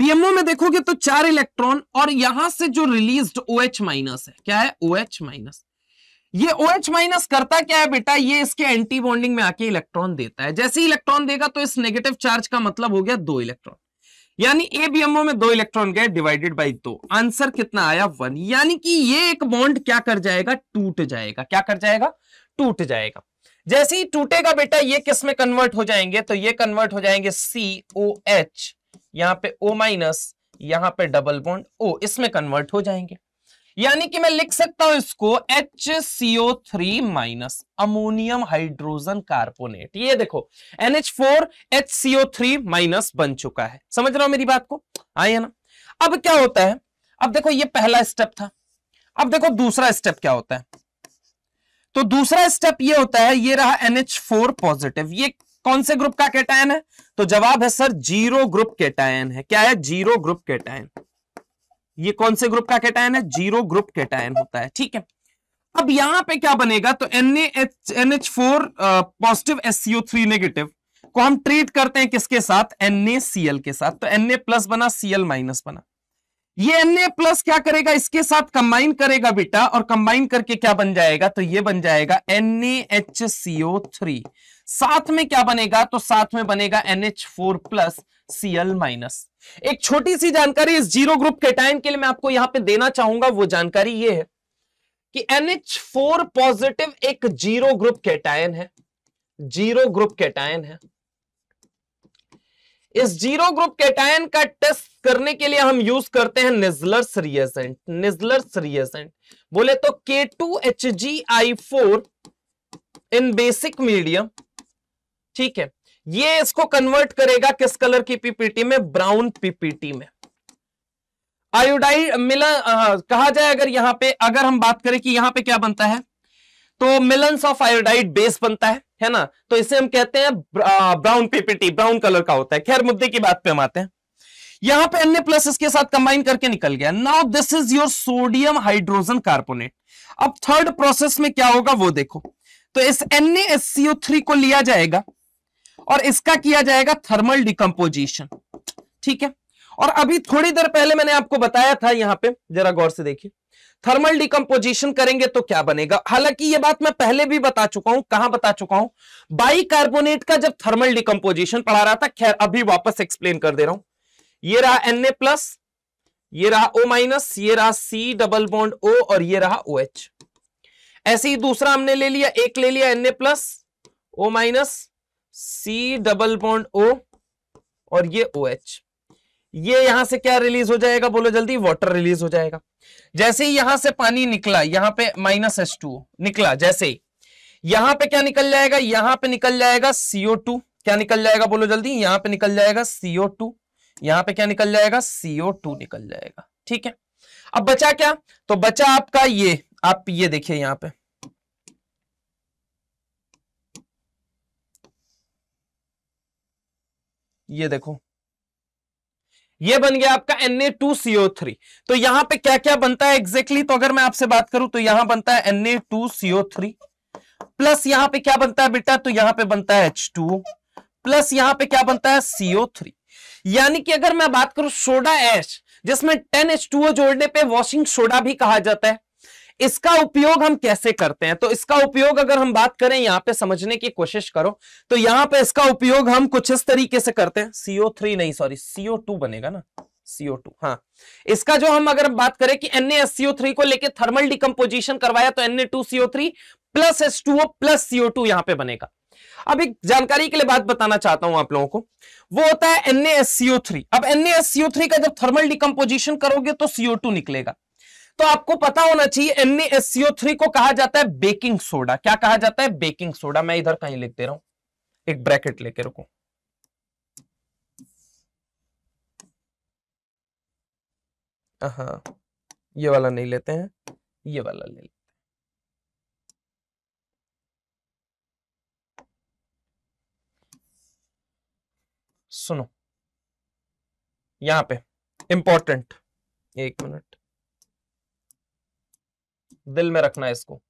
BMO में देखोगे तो चार इलेक्ट्रॉन और यहां से जो रिलीज ओ एच माइनस है क्या है ओ एच माइनस ये ओ OH माइनस करता क्या है बेटा ये इसके एंटी बॉन्डिंग में आके इलेक्ट्रॉन देता है जैसे ही इलेक्ट्रॉन देगा तो इस नेगेटिव चार्ज का मतलब हो गया दो इलेक्ट्रॉन यानी ए बी एमओ में दो इलेक्ट्रॉन गए डिवाइडेड बाई दो आंसर कितना आया वन यानी कि ये एक बॉन्ड क्या कर जाएगा टूट जाएगा क्या कर जाएगा टूट जाएगा जैसे ही टूटेगा बेटा ये किस में कन्वर्ट हो जाएंगे तो ये कन्वर्ट हो जाएंगे सी ओ एच यहां पे ओ माइनस यहाँ पे डबल बॉन्ड ओ इसमें कन्वर्ट हो जाएंगे यानी कि मैं लिख सकता हूं इसको H CO three minus ammonium hydrogen carbonate ये देखो NH four H CO three minus बन चुका है समझ रहा हूं मेरी बात को आइए हाँ ना अब क्या होता है अब देखो ये पहला स्टेप था अब देखो दूसरा स्टेप क्या होता है तो दूसरा स्टेप ये होता है ये रहा एनएच फोर पॉजिटिव ये कौन से ग्रुप का कैटायन है तो जवाब है सर जीरो ग्रुप केटायन है क्या है जीरो ग्रुप केटायन ये कौन से ग्रुप का कैटायन है जीरो ग्रुप कैटायन होता है ठीक है अब यहां पे क्या बनेगा तो N H four positive S CO three negative को हम ट्रीट करते हैं किसके साथ एन के साथ तो एन प्लस बना सीएल माइनस बना ये एन प्लस क्या करेगा इसके साथ कंबाइन करेगा बेटा और कंबाइन करके क्या बन जाएगा तो ये बन जाएगा एन एच सीओ थ्री साथ में क्या बनेगा तो साथ में बनेगा NH4 प्लस सीएल माइनस एक छोटी सी जानकारी इस जीरो ग्रुप केटाइन के लिए मैं आपको यहां पे देना चाहूंगा वो जानकारी ये है कि NH4 पॉजिटिव एक जीरो ग्रुप केटायन है जीरो ग्रुप केटायन है इस जीरो ग्रुप केटायन का टेस्ट करने के लिए हम यूज करते हैं निजलर्स रिएजेंट निजलर्स रिएजेंट बोले तो K two H G I four in basic medium ठीक है ये इसको कन्वर्ट करेगा किस कलर की पीपीटी में ब्राउन पीपीटी में आयोडाइड मिलन हाँ, कहा जाए अगर यहां पे अगर हम बात करें कि यहां पे क्या बनता है तो मिलन ऑफ आयोडाइड बेस बनता है है ना तो इसे हम कहते हैं ब्राउन पीपीटी ब्राउन कलर का होता है खैर मुद्दे की बात पे हम आते हैं यहां पे ए प्लस इसके साथ कंबाइन करके निकल गया now this is your sodium hydrogen carbonate अब थर्ड प्रोसेस में क्या होगा वो देखो तो इस एन को लिया जाएगा और इसका किया जाएगा थर्मल डिकम्पोजिशन ठीक है और अभी थोड़ी देर पहले मैंने आपको बताया था यहां पे जरा गौर से देखिए थर्मल डिकम्पोजिशन करेंगे तो क्या बनेगा हालांकि ये बात मैं पहले भी बता चुका हूं कहां बता चुका हूं बाइकार्बोनेट का जब थर्मल डिकम्पोजिशन पढ़ा रहा था खैर अभी वापस एक्सप्लेन कर दे रहा हूं ये रहा एन ए प्लस ये रहा ओ माइनस ये रहा सी डबल बॉन्ड ओ और ये रहा ओ एच ऐसे ही दूसरा हमने ले लिया एक ले लिया N A plus O minus C double point O और ये ओ OH. एच ये यहां से क्या रिलीज हो जाएगा बोलो जल्दी वाटर रिलीज हो जाएगा जैसे ही यहां से पानी निकला यहां पे माइनस एस टू निकला जैसे ही यहां पे क्या निकल जाएगा यहां पे निकल जाएगा सीओ टू क्या निकल जाएगा बोलो जल्दी यहां पे निकल जाएगा सीओ टू यहां पे क्या निकल जाएगा सीओ टू निकल जाएगा ठीक है अब बचा क्या तो बचा आपका ये आप ये देखिए यहां पर ये देखो ये बन गया आपका Na2CO3 तो यहां पे क्या क्या बनता है एग्जैक्टली exactly? तो अगर मैं आपसे बात करूं तो यहां बनता है Na2CO3 प्लस यहां पे क्या बनता है बेटा तो यहां पे बनता है H2O प्लस यहां पे क्या बनता है CO3 यानी कि अगर मैं बात करूं सोडा एच जिसमें 10H2O जोड़ने पे वॉशिंग सोडा भी कहा जाता है इसका उपयोग हम कैसे करते हैं तो इसका उपयोग अगर हम बात करें यहां पे समझने की कोशिश करो तो यहां पे इसका उपयोग हम कुछ इस तरीके से करते हैं सीओ थ्री नहीं सॉरी सीओ टू बनेगा ना सीओ टू हाँ इसका जो हम अगर बात करें कि NaSCO3 को लेके थर्मल डिकम्पोजिशन करवाया तो Na2CO3 plus H2O plus CO2 यहां पे बनेगा अब एक जानकारी के लिए बात बताना चाहता हूं आप लोगों को वो होता है NaSCO3 अब NaSCO3 का जब थर्मल डिकम्पोजिशन करोगे तो CO2 निकलेगा तो आपको पता होना चाहिए थ्री को कहा जाता है बेकिंग सोडा क्या कहा जाता है बेकिंग सोडा मैं इधर कहीं लिख दे रहा हूं एक ब्रैकेट लेके रुको हाँ ये वाला नहीं लेते हैं ये वाला ले लेते हैं सुनो यहां पे इंपॉर्टेंट एक मिनट दिल में रखना है इसको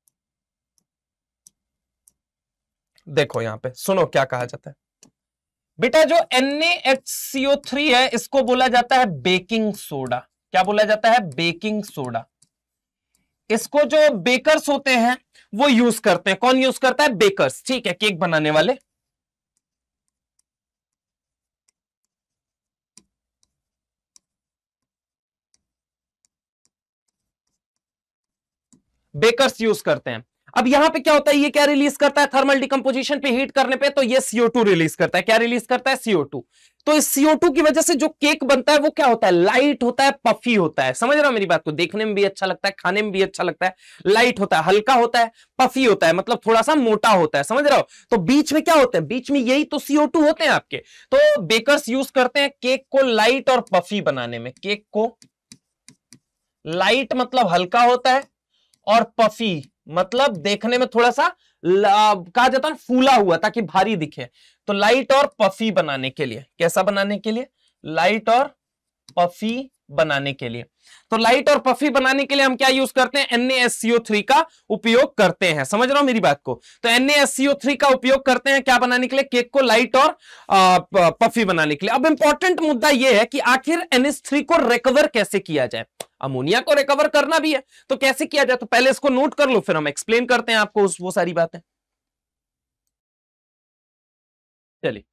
देखो यहां पे सुनो क्या कहा जाता है बेटा जो NaHCO3 है इसको बोला जाता है बेकिंग सोडा क्या बोला जाता है बेकिंग सोडा इसको जो बेकर्स होते हैं वो यूज करते हैं कौन यूज करता है बेकर्स ठीक है केक बनाने वाले बेकर्स यूज करते हैं अब यहां पे क्या होता है ये क्या रिलीज करता है थर्मल डिकम्पोजिशन पे हीट करने पे तो ये CO2 रिलीज करता है क्या रिलीज करता है CO2 तो इस CO2 की वजह से जो केक बनता है वो क्या होता है लाइट होता है पफी होता है समझ रहा मेरी बात को देखने में भी अच्छा लगता है खाने में भी अच्छा लगता है लाइट होता है हल्का होता है पफी होता है मतलब थोड़ा सा मोटा होता है समझ रहे हो तो बीच में क्या होता है बीच में यही तो सीओ होते हैं आपके तो बेकर्स यूज करते हैं केक को लाइट और पफी बनाने में केक को लाइट मतलब हल्का होता है और पफी मतलब देखने में थोड़ा सा कहा जाता है फूला हुआ ताकि भारी दिखे तो लाइट और पफी बनाने के लिए कैसा बनाने के लिए लाइट और पफी बनाने के लिए तो लाइट और पफी बनाने के लिए हम क्या यूज करते हैं NaSCO3 का उपयोग करते हैं समझ रहा हूं मेरी बात को तो NaSCO3 का उपयोग करते हैं क्या बनाने के लिए केक को लाइट और पफी बनाने के लिए अब इंपॉर्टेंट मुद्दा यह है कि आखिर NH3 को रिकवर कैसे किया जाए अमोनिया को रिकवर करना भी है तो कैसे किया जाए तो पहले इसको नोट कर लो फिर हम एक्सप्लेन करते हैं आपको उस वो सारी बातें चलिए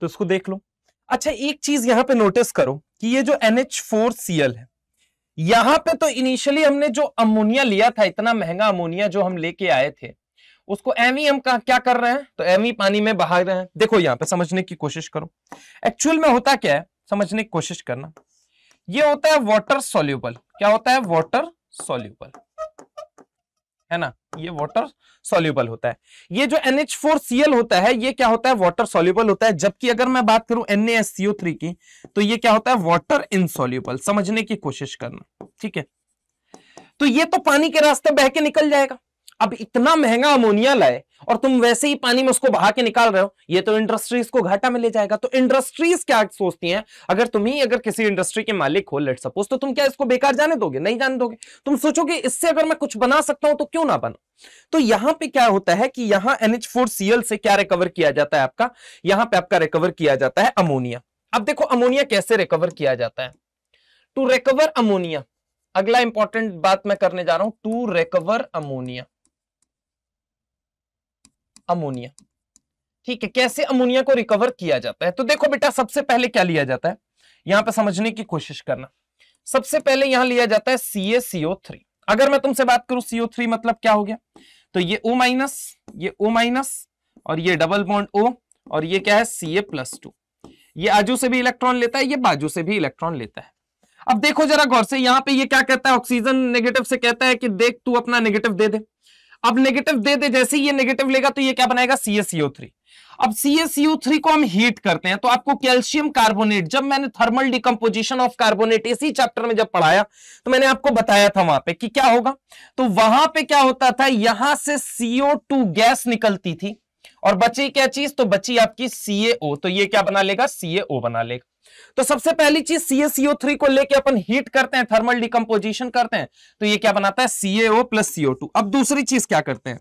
तो इसको देख लो अच्छा एक चीज यहां पे नोटिस करो कि ये जो NH4Cl है यहां पे तो इनिशियली हमने जो अमोनिया लिया था इतना महंगा अमोनिया जो हम लेके आए थे उसको एमी हम e का, क्या कर रहे हैं तो एमी e पानी में बहा रहे हैं देखो यहां पे समझने की कोशिश करो एक्चुअल में होता क्या है समझने की कोशिश करना ये होता है वाटर सोल्यूबल क्या होता है वाटर सोल्यूबल है ना ये वाटर सोल्यूबल होता है ये जो NH4Cl होता है ये क्या होता है वाटर सोल्यूबल होता है जबकि अगर मैं बात करूं NaSCO3 की तो ये क्या होता है वाटर इनसोल्यूबल समझने की कोशिश करना ठीक है तो ये तो पानी के रास्ते बह के निकल जाएगा अब इतना महंगा अमोनिया लाए और तुम वैसे ही पानी में उसको बहा के निकाल रहे हो ये तो इंडस्ट्रीज को घाटा में ले जाएगा तो इंडस्ट्रीज क्या सोचती हैं अगर तुम ही अगर किसी इंडस्ट्री के मालिक हो लेट सपोज तो तुम क्या इसको बेकार जाने दोगे नहीं जाने दोगे तुम कि इससे अगर मैं कुछ बना सकता हूं तो क्यों ना बना तो यहां पे क्या होता है कि यहां एनएच से क्या रिकवर किया जाता है आपका यहां पर आपका रिकवर किया जाता है अमोनिया अब देखो अमोनिया कैसे रिकवर किया जाता है टू रिकवर अमोनिया अगला इंपॉर्टेंट बात मैं करने जा रहा हूं टू रिकवर अमोनिया अमोनिया ठीक है कैसे अमोनिया को रिकवर किया जाता है तो देखो बेटा सबसे पहले क्या लिया जाता है यहां पर समझने की कोशिश करना सबसे पहले यहां लिया जाता है सी अगर मैं तुमसे बात करूं सीओ थ्री मतलब क्या हो गया तो ये ओ माइनस ये ओ माइनस और ये डबल बॉन्ड ओ और ये क्या है सी ए प्लस टू ये आजू से भी इलेक्ट्रॉन लेता है ये बाजू से भी इलेक्ट्रॉन लेता है अब देखो जरा गौर से यहां पे ये क्या कहता है ऑक्सीजन नेगेटिव से कहता है कि देख तू अपना नेगेटिव दे दे अब नेगेटिव दे दे जैसे ये नेगेटिव लेगा तो ये क्या बनाएगा सीएससीओ थ्री अब सीएससीओ थ्री को हम हीट करते हैं तो आपको कैल्शियम कार्बोनेट जब मैंने थर्मल डिकम्पोजिशन ऑफ कार्बोनेट इसी चैप्टर में जब पढ़ाया तो मैंने आपको बताया था वहां पे कि क्या होगा तो वहां पे क्या होता था यहां से सीओ टू गैस निकलती थी और बची क्या चीज तो बची आपकी सीएओ तो ये क्या बना लेगा सीएओ बना लेगा तो सबसे पहली चीज सीएसओ थ्री को लेके अपन हीट करते हैं थर्मल डिकम्पोजिशन करते हैं तो ये क्या बनाता है सीएओ प्लस सीओ टू अब दूसरी चीज क्या करते हैं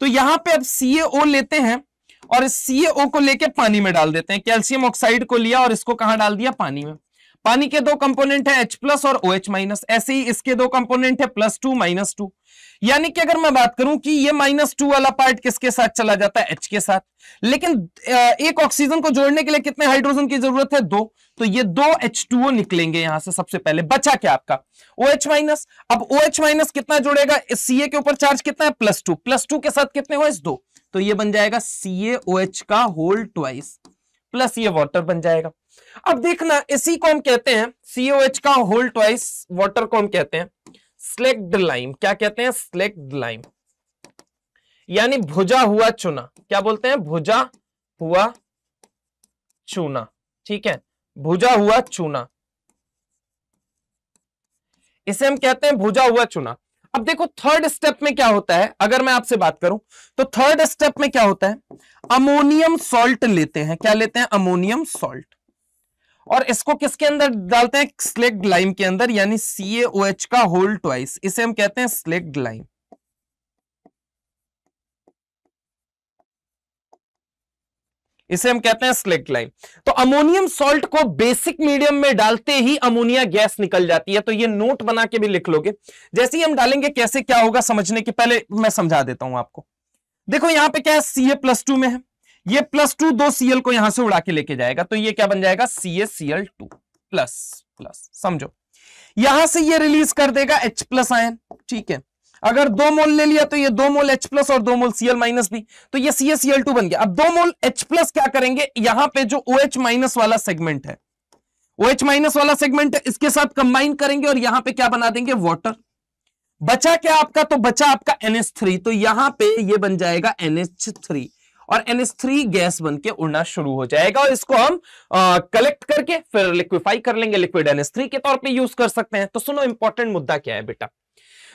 तो यहां पे अब सीएओ लेते हैं और सीएओ को लेके पानी में डाल देते हैं कैल्शियम ऑक्साइड को लिया और इसको कहां डाल दिया पानी में पानी के दो कंपोनेंट है एच प्लस और ओ एच माइनस ऐसे ही इसके दो कंपोनेंट है प्लस टू माइनस टू यानी कि अगर मैं बात करूं कि ये माइनस टू वाला पार्ट किसके साथ चला जाता है H के साथ लेकिन एक ऑक्सीजन को जोड़ने के लिए कितने हाइड्रोजन की जरूरत है दो तो ये दो एच टू ओ निकलेंगे यहां से सबसे पहले बचा क्या आपका ओ एच माइनस अब ओ एच माइनस कितना जोड़ेगा सी के ऊपर चार्ज कितना है प्लस टू प्लस टू के साथ कितने ओ दो तो ये बन जाएगा सी ओ एच का होल ट्वाइस प्लस ये वाटर बन जाएगा अब देखना इसी को हम कहते हैं सीओएच का होल ट्वाइस वाटर को हम कहते हैं स्लेक्ड लाइम क्या कहते हैं स्लेक्ड लाइम यानी भुजा हुआ चूना क्या बोलते हैं भुजा हुआ चूना ठीक है भुजा हुआ चूना इसे हम कहते हैं भुजा हुआ चूना अब देखो थर्ड स्टेप में क्या होता है अगर मैं आपसे बात करूं तो थर्ड स्टेप में क्या होता है अमोनियम सॉल्ट लेते हैं क्या लेते हैं अमोनियम सॉल्ट और इसको किसके अंदर डालते हैं स्लेक्ट लाइम के अंदर यानी CaOH का होल ट्वाइस इसे हम कहते हैं स्लेक्ट लाइम इसे हम कहते हैं स्लेक्ट लाइन तो अमोनियम सॉल्ट को बेसिक मीडियम में डालते ही अमोनिया गैस निकल जाती है तो ये नोट बना के भी लिख लोगे जैसे ही हम डालेंगे कैसे क्या होगा समझने के पहले मैं समझा देता हूं आपको देखो यहां पे क्या है सी ए प्लस टू में है ये प्लस टू दो सीएल को यहां से उड़ा के लेके जाएगा तो ये क्या बन जाएगा C A C L two plus plus समझो यहां से ये रिलीज कर देगा एच प्लस आयन ठीक है अगर दो मोल ले लिया तो ये दो मोल H प्लस और दो मोल Cl माइनस भी तो ये टू बन गया अब दो मोल H प्लस क्या करेंगे यहां पे जो OH माइनस वाला सेगमेंट है OH माइनस वाला सेगमेंट है इसके साथ कंबाइन करेंगे और यहां पे क्या बना देंगे वाटर बचा क्या आपका तो बचा आपका NH3 तो यहां पे ये बन जाएगा NH3 और NH3 गैस बन के उड़ना शुरू हो जाएगा और इसको हम आ, कलेक्ट करके फिर लिक्विफाई कर लेंगे लिक्विड NH3 के तौर पे यूज कर सकते हैं तो सुनो इंपॉर्टेंट मुद्दा क्या है बेटा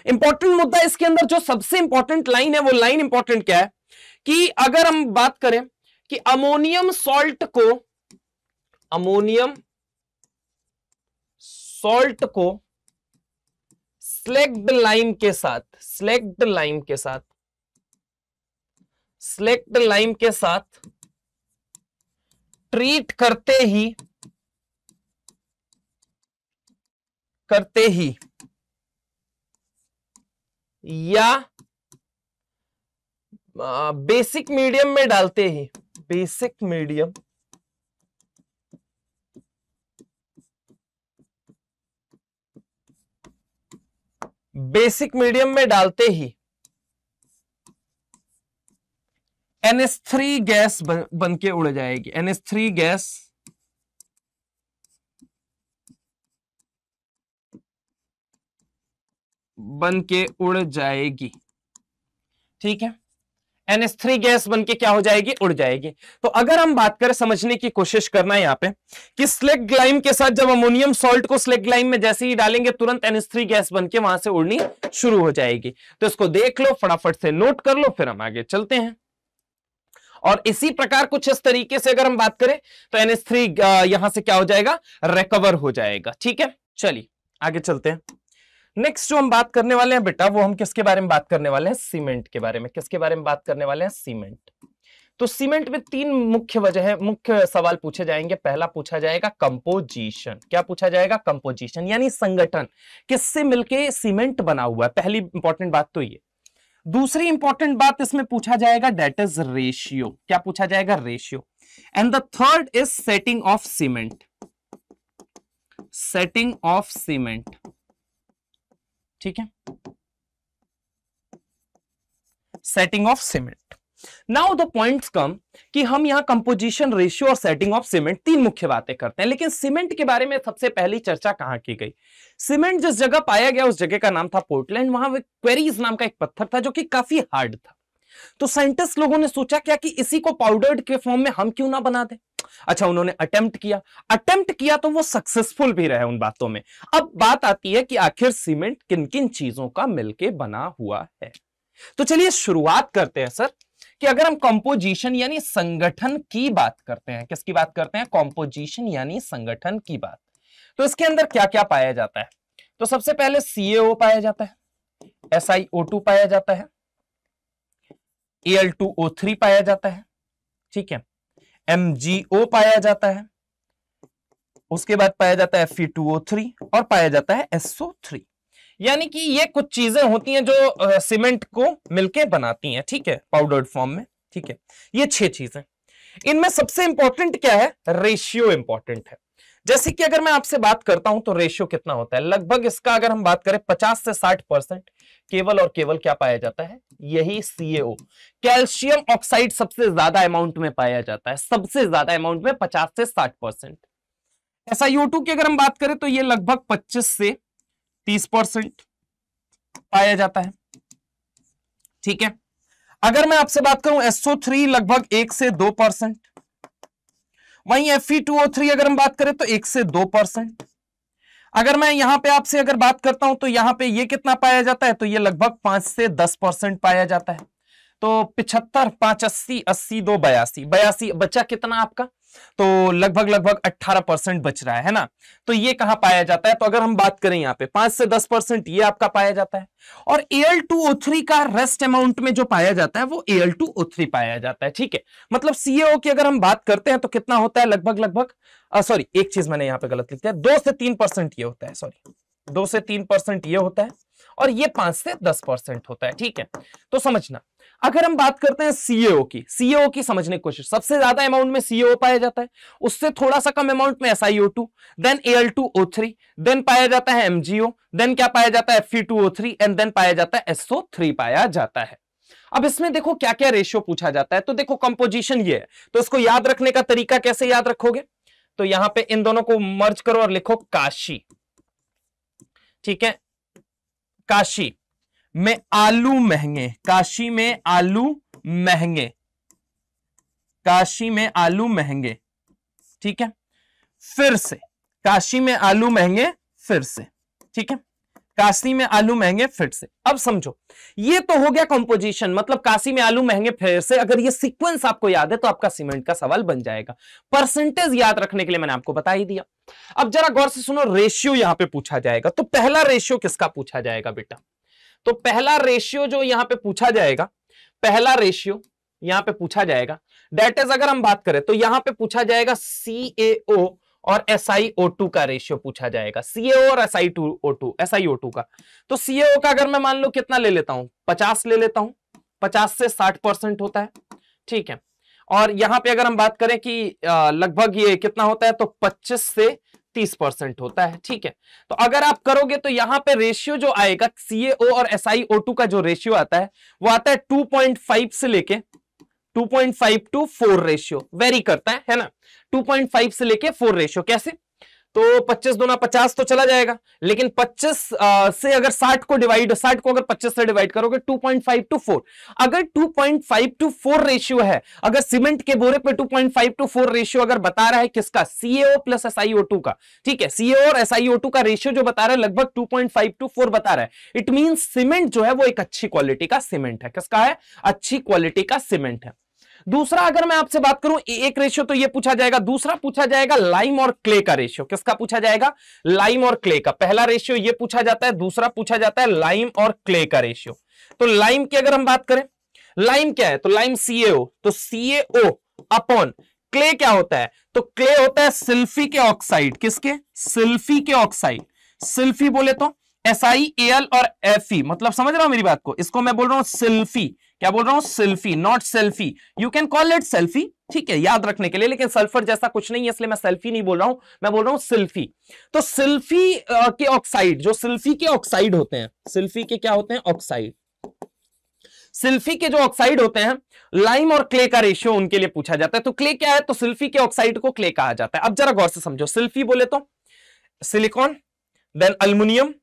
इंपॉर्टेंट मुद्दा इसके अंदर जो सबसे इंपॉर्टेंट लाइन है वो लाइन इंपॉर्टेंट क्या है कि अगर हम बात करें कि अमोनियम सॉल्ट को अमोनियम सॉल्ट को स्लेक्ट लाइम के साथ स्लेक्ट लाइम के साथ स्लेक्ट लाइम के साथ ट्रीट करते ही करते ही या बेसिक मीडियम में डालते ही बेसिक मीडियम बेसिक मीडियम में डालते ही एनएस थ्री गैस बन, बन के उड़ जाएगी एनएस थ्री गैस बन के उड़ जाएगी ठीक है एनएस थ्री गैस बन के क्या हो जाएगी उड़ जाएगी तो अगर हम बात करें समझने की कोशिश करना है यहां पे कि स्लेक ग्लाइम के साथ जब अमोनियम सॉल्ट को स्लेक ग्लाइम में जैसे ही डालेंगे तुरंत एनएस थ्री गैस बन के वहां से उड़नी शुरू हो जाएगी तो इसको देख लो फटाफट से नोट कर लो फिर हम आगे चलते हैं और इसी प्रकार कुछ इस तरीके से अगर हम बात करें तो एनएस थ्री यहां से क्या हो जाएगा रिकवर हो जाएगा ठीक है चलिए आगे चलते हैं नेक्स्ट जो हम बात करने वाले हैं बेटा वो हम किसके बारे में बात करने वाले हैं सीमेंट के बारे में किसके बारे में बात करने वाले हैं सीमेंट तो सीमेंट में तीन मुख्य वजह है मुख्य सवाल पूछे जाएंगे पहला पूछा जाएगा कंपोजिशन क्या पूछा जाएगा कंपोजिशन यानी संगठन किससे मिलके सीमेंट बना हुआ है पहली इंपॉर्टेंट बात तो ये दूसरी इंपॉर्टेंट बात इसमें पूछा जाएगा डेट इज रेशियो क्या पूछा जाएगा ratio and the third is setting of cement setting of cement ठीक है setting of cement now the points come कि हम यहां कंपोजिशन रेशियो और सेटिंग ऑफ सीमेंट तीन मुख्य बातें करते हैं लेकिन सीमेंट के बारे में सबसे पहली चर्चा कहां की गई सीमेंट जिस जगह पाया गया उस जगह का नाम था पोर्टलैंड वहां क्वेरीज नाम का एक पत्थर था जो कि काफी हार्ड था तो साइंटिस्ट लोगों ने सोचा क्या कि इसी को पाउडर्ड के फॉर्म में हम क्यों ना बना दें अच्छा उन्होंने अटेम्प्ट किया अटेम्प्ट किया तो वो सक्सेसफुल भी रहे उन बातों में अब बात आती है कि आखिर सीमेंट किन किन चीजों का मिलके बना हुआ है तो चलिए शुरुआत करते हैं सर कि अगर हम कॉम्पोजिशन यानी संगठन की बात करते हैं किसकी बात करते हैं कॉम्पोजिशन यानी संगठन की बात तो इसके अंदर क्या क्या पाया जाता है तो सबसे पहले सीएओ पाया जाता है टू पाया जाता है एल पाया जाता है ठीक है एम पाया जाता है उसके बाद पाया जाता है Fe2O3 और पाया जाता है SO3 यानी कि ये कुछ चीजें होती हैं जो सीमेंट को मिलके बनाती हैं ठीक है पाउडर्ड फॉर्म में ठीक है ये छह चीजें इनमें सबसे इंपॉर्टेंट क्या है रेशियो इंपॉर्टेंट है जैसे कि अगर मैं आपसे बात करता हूं तो रेशियो कितना होता है लगभग इसका अगर हम बात करें 50 से 60 परसेंट केवल और केवल क्या पाया जाता है यही सीएओ कैल्शियम ऑक्साइड सबसे ज्यादा अमाउंट में पाया जाता है सबसे ज्यादा अमाउंट में पचास से साठ परसेंट ऐसा यू टू की अगर हम बात करें तो यह लगभग पच्चीस से तीस परसेंट पाया जाता है ठीक है अगर मैं आपसे बात करूं एसओ थ्री लगभग एक से दो परसेंट वहीं Fe2O3 अगर हम बात करें तो एक से दो परसेंट अगर मैं यहां पे आपसे अगर बात करता हूं तो यहां पे ये कितना पाया जाता है तो ये लगभग पांच से दस परसेंट पाया जाता है तो पिछहत्तर पांच अस्सी अस्सी दो बयासी बयासी बच्चा कितना आपका तो लगभग लगभग 18 परसेंट बच रहा है, है ना तो ये कहा पाया जाता है तो अगर हम बात करें यहां पे पांच से दस परसेंट ये आपका पाया जाता है और एल टू ओ थ्री का रेस्ट अमाउंट में जो पाया जाता है वो एल टू ओ थ्री पाया जाता है ठीक है मतलब सीएओ की अगर हम बात करते हैं तो कितना होता है लगभग लगभग सॉरी एक चीज मैंने यहां पर गलत लिख दिया दो से तीन परसेंट ये होता है सॉरी दो से तीन परसेंट ये होता है और ये पांच से दस परसेंट होता है ठीक है तो समझना अगर हम बात करते हैं सीएओ की सीएओ की समझने की कोशिश सबसे ज्यादा अमाउंट में सीएओ पाया जाता है उससे थोड़ा सा कम अमाउंट में S IO two then L two O three then पाया जाता है एमजीओ देन क्या पाया जाता है F two O three and then पाया जाता है एसओ थ्री पाया जाता है अब इसमें देखो क्या क्या रेशियो पूछा जाता है तो देखो कंपोजिशन ये है तो इसको याद रखने का तरीका कैसे याद रखोगे तो यहां पे इन दोनों को मर्ज करो और लिखो काशी ठीक है काशी में आलू महंगे काशी में आलू महंगे काशी में आलू महंगे ठीक है फिर से काशी में आलू महंगे फिर से ठीक है काशी में आलू महंगे फिर से अब समझो ये तो हो गया कंपोजिशन मतलब काशी में आलू महंगे फिर से अगर ये सीक्वेंस आपको याद है तो आपका सीमेंट का सवाल बन जाएगा परसेंटेज याद रखने के लिए मैंने आपको बता ही दिया अब जरा गौर से सुनो रेशियो यहां पे पूछा जाएगा तो पहला रेशियो किसका पूछा जाएगा बेटा तो पहला रेशियो जो यहां पे पूछा जाएगा पहला रेशियो यहां पे पूछा जाएगा डेट इज अगर हम बात करें तो यहां पे पूछा जाएगा सी और SiO2 का रेशियो पूछा जाएगा CaO और SiO2 SiO2 का तो CaO का अगर मैं मान लो कितना ले लेता हूं 50 ले लेता हूं 50 से 60 परसेंट होता है ठीक है और यहां पे अगर हम बात करें कि लगभग ये कितना होता है तो 25 से तीस परसेंट होता है ठीक है तो अगर आप करोगे तो यहां पे रेशियो जो आएगा सीएओ और टू का जो रेशियो आता है वो आता है टू पॉइंट फाइव से लेके 2.5 टू 4 रेशियो वेरी करता है है ना 2.5 से लेके 4 रेशियो कैसे तो 25 दो 50 तो चला जाएगा लेकिन 25 से अगर 60 को डिवाइड 60 को अगर 25 से डिवाइड करोगे 2.5 टू फोर अगर 2.5 टू फोर रेशियो है अगर सीमेंट के बोरे पे 2.5 टू फोर रेशियो अगर बता रहा है किसका सीएओ प्लस एसआईओ का ठीक है सीएओ और टू का रेशियो जो बता रहा है लगभग 2.5 टू फोर बता रहा है इट मीन सीमेंट जो है वो एक अच्छी क्वालिटी का सीमेंट है किसका है अच्छी क्वालिटी का सीमेंट है दूसरा अगर मैं आपसे बात करूं एक रेशियो तो ये पूछा जाएगा दूसरा पूछा जाएगा लाइम और क्ले का रेशियो किसका पूछा जाएगा लाइम और क्ले का पहला रेशियो ये पूछा जाता है दूसरा पूछा जाता है लाइम और क्ले का रेशियो तो लाइम की अगर हम बात करें लाइम क्या है तो लाइम सीएओ तो सीएओ अपॉन क्ले क्या होता है तो क्ले होता है सिल्फी के ऑक्साइड किसके सिल्फी के ऑक्साइड सिल्फी बोले तो एस आई एल और एफ e। मतलब समझ रहा हूं मेरी बात को इसको मैं बोल रहा हूं सिल्फी क्या बोल रहा हूं selfie not selfie you can call it selfie ठीक है याद रखने के लिए लेकिन सल्फर जैसा कुछ नहीं है इसलिए मैं सेल्फी नहीं बोल रहा हूं मैं बोल रहा हूं सिल्फी तो सिल्फी के ऑक्साइड जो सिल्फी के ऑक्साइड होते हैं सिल्फी के क्या होते हैं ऑक्साइड सिल्फी के जो ऑक्साइड होते हैं लाइम और क्ले का रेशियो उनके लिए पूछा जाता है तो क्ले क्या है तो सिल्फी के ऑक्साइड को क्ले कहा जाता है अब जरा गौर से समझो सिल्फी बोले तो सिलिकॉन देन अल्मोनियम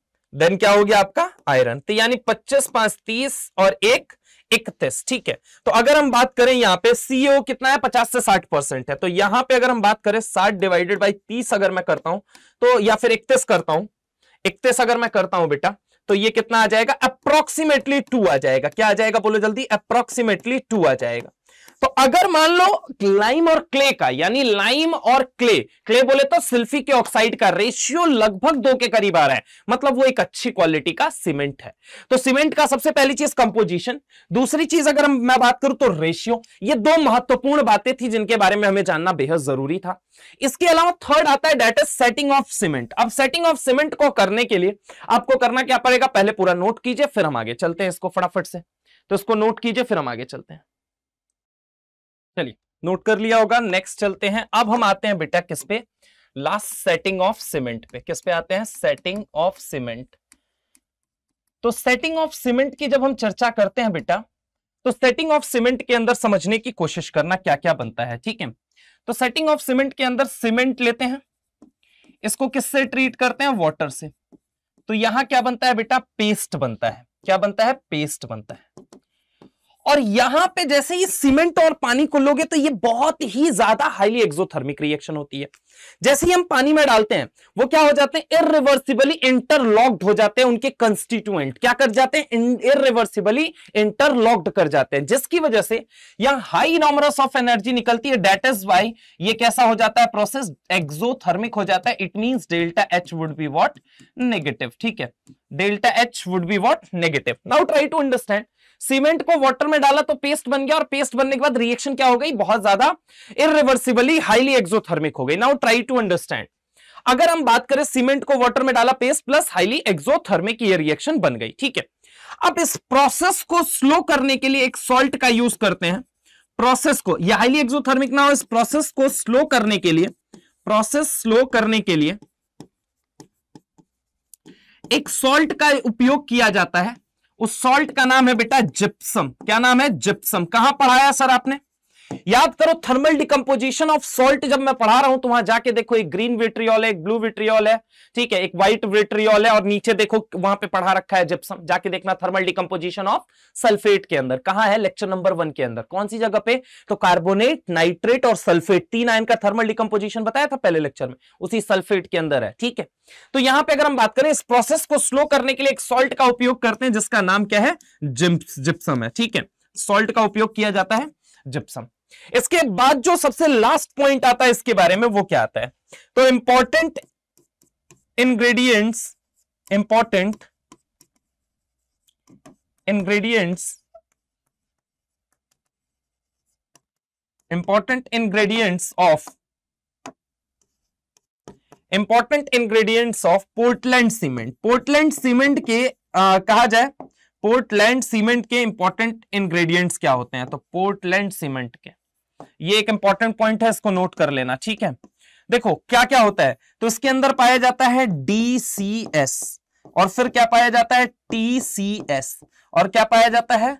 देन क्या हो गया आपका आयरन तो यानी पच्चीस पांच तीस और एक इकतीस ठीक है तो अगर हम बात करें यहां पे सीओ कितना है पचास से साठ परसेंट है तो यहां पे अगर हम बात करें साठ डिवाइडेड बाई तीस अगर मैं करता हूं तो या फिर इकतीस करता हूं इकतीस अगर मैं करता हूं बेटा तो ये कितना आ जाएगा अप्रोक्सीमेटली टू आ जाएगा क्या आ जाएगा बोलो जल्दी अप्रोक्सीमेटली टू आ जाएगा तो अगर मान लो लाइम और क्ले का यानी लाइम और क्ले क्ले बोले तो सिल्फी के ऑक्साइड का रेशियो लगभग दो के करीब आ रहा है मतलब वो एक अच्छी क्वालिटी का सीमेंट है तो सीमेंट का सबसे पहली चीज कंपोजिशन दूसरी चीज अगर मैं बात करूं तो रेशियो ये दो महत्वपूर्ण बातें थी जिनके बारे में हमें जानना बेहद जरूरी था इसके अलावा थर्ड आता है that is setting of cement अब सेटिंग ऑफ सीमेंट को करने के लिए आपको करना क्या पड़ेगा पहले पूरा नोट कीजिए फिर हम आगे चलते हैं इसको फटाफट से तो इसको नोट कीजिए फिर हम आगे चलते हैं चलिए नोट कर लिया होगा नेक्स्ट चलते हैं अब हम आते हैं बेटा किस पे लास्ट सेटिंग ऑफ सीमेंट पे किस पे आते हैं सेटिंग ऑफ सीमेंट तो सेटिंग ऑफ सीमेंट की जब हम चर्चा करते हैं बेटा तो सेटिंग ऑफ सीमेंट के अंदर समझने की कोशिश करना क्या क्या बनता है ठीक है तो सेटिंग ऑफ सीमेंट के अंदर सीमेंट लेते हैं इसको किससे ट्रीट करते हैं वॉटर से तो यहां क्या बनता है बेटा पेस्ट बनता है क्या बनता है पेस्ट बनता है और यहां पे जैसे ही सीमेंट और पानी को लोगे तो ये बहुत ही ज्यादा हाईली एक्सोथर्मिक रिएक्शन होती है जैसे ही हम पानी में डालते हैं वो क्या हो जाते हैं इरिवर्सिबली इंटरलॉक्ड हो जाते हैं उनके कंस्टिट्यूएंट क्या कर जाते हैं इरिवर्सिबली इंटरलॉक्ड कर जाते हैं जिसकी वजह से यहां हाई नॉमरस ऑफ एनर्जी निकलती है डेट इज वाई ये कैसा हो जाता है प्रोसेस एक्सोथर्मिक हो जाता है it mean delta H would be what negative ठीक है delta H would be what negative now try to understand cement को वाटर में डाला तो पेस्ट बन गया और पेस्ट बनने के बाद रिएक्शन क्या हो गई बहुत ज्यादा इरिवर्सिबली हाईली एक्सोथर्मिक हो गई नाउ ट्राई टू अंडरस्टैंड अगर हम बात करें सीमेंट को वाटर में डाला पेस्ट प्लस हाईली एक्सोथर्मिक ये रिएक्शन बन गई ठीक है अब इस प्रोसेस को स्लो करने के लिए एक सॉल्ट का यूज करते हैं प्रोसेस को यह हाईली एक्सोथर्मिक ना हो इस प्रोसेस को स्लो करने के लिए प्रोसेस स्लो करने के लिए एक सॉल्ट का उपयोग किया जाता है उस सॉल्ट का नाम है बेटा जिप्सम क्या नाम है जिप्सम कहां पढ़ाया सर आपने याद करो थर्मल डिकम्पोजिशन ऑफ सोल्ट जब मैं पढ़ा रहा हूं तो वहां जाके देखो एक ग्रीन विट्रियोल है एक ब्लू विट्रियोल है ठीक है एक व्हाइट विट्रियोल है और नीचे देखो वहां पे पढ़ा रखा है जिप्सम जाके देखना थर्मल डिकम्पोजिशन ऑफ सल्फेट के अंदर कहा है लेक्चर नंबर वन के अंदर कौन सी जगह पे तो कार्बोनेट नाइट्रेट और सल्फेट तीन आयन का थर्मल डिकम्पोजिशन बताया था पहले लेक्चर में उसी सल्फेट के अंदर है ठीक है तो यहां पर अगर हम बात करें इस प्रोसेस को स्लो करने के लिए एक सॉल्ट का उपयोग करते हैं जिसका नाम क्या है जिप्सम है ठीक है सोल्ट का उपयोग किया जाता है जिप्सम इसके बाद जो सबसे लास्ट पॉइंट आता है इसके बारे में वो क्या आता है तो important ingredients important ingredients important ingredients of important ingredients of Portland cement Portland cement के आ, कहा जाए पोर्टलैंड सीमेंट के इंपॉर्टेंट इंग्रेडिएंट्स क्या होते हैं तो पोर्टलैंड सीमेंट के ये एक इंपॉर्टेंट पॉइंट है इसको नोट कर लेना ठीक है देखो क्या क्या होता है तो इसके अंदर पाया जाता है डी और फिर क्या पाया जाता है टी और क्या पाया जाता है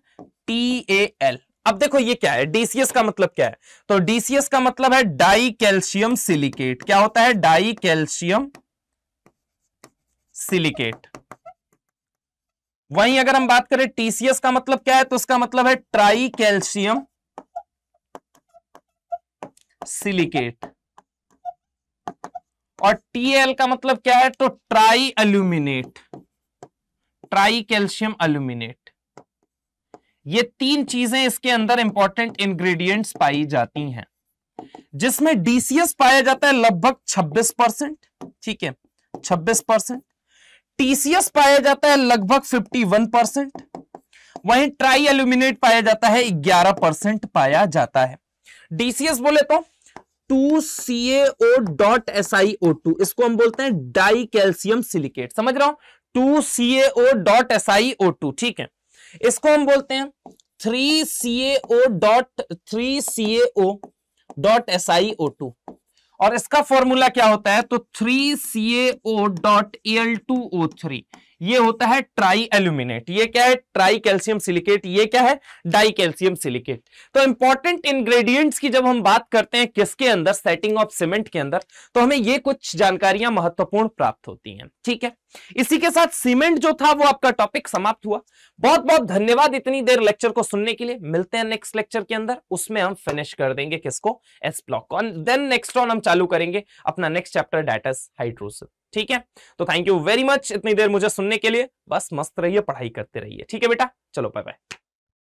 टी ए एल अब देखो ये क्या है डीसीएस का मतलब क्या है तो डीसीएस का मतलब है डाई कैल्शियम सिलिकेट क्या होता है डाई कैल्शियम सिलिकेट वहीं अगर हम बात करें टीसीएस का मतलब क्या है तो उसका मतलब है ट्राई कैल्शियम सिलिकेट और टीएल का मतलब क्या है तो tri aluminate tri calcium aluminate ये तीन चीजें इसके अंदर इंपॉर्टेंट इंग्रेडिएंट्स पाई जाती हैं जिसमें डीसीएस पाया जाता है लगभग 26 परसेंट ठीक है 26 परसेंट टीसीएस पाया जाता है लगभग 51 परसेंट वहीं ट्राई एल्यूमिनेट पाया जाता है 11 परसेंट पाया जाता है डीसीएस बोले तो two C AO dot S I O two इसको हम बोलते हैं डाई कैल्सियम सिलिकेट समझ रहा हूं two C AO dot S I O two ठीक है इसको हम बोलते हैं three C AO dot three C AO dot S I O two और इसका फॉर्मूला क्या होता है तो three C AO dot L two O three ये होता है ट्राई एल्यूमिनेट ये क्या है ट्राई कैल्शियम सिलिकेट ये क्या है डाई कैल्शियम सिलिकेट तो इंपॉर्टेंट इंग्रेडिएंट्स की जब हम बात करते हैं किसके अंदर सेटिंग ऑफ सीमेंट के अंदर तो हमें ये कुछ जानकारियां महत्वपूर्ण प्राप्त होती हैं ठीक है इसी के साथ सीमेंट जो था वो आपका टॉपिक समाप्त हुआ बहुत बहुत धन्यवाद इतनी देर लेक्चर को सुनने के लिए मिलते हैं नेक्स्ट लेक्चर के अंदर उसमें हम फिनिश कर देंगे किसको S block then next on हम चालू करेंगे अपना नेक्स्ट चैप्टर डाटस हाइड्रोसिस ठीक है तो थैंक यू वेरी मच इतनी देर मुझे सुनने के लिए बस मस्त रहिए पढ़ाई करते रहिए ठीक है बेटा चलो बाय बाय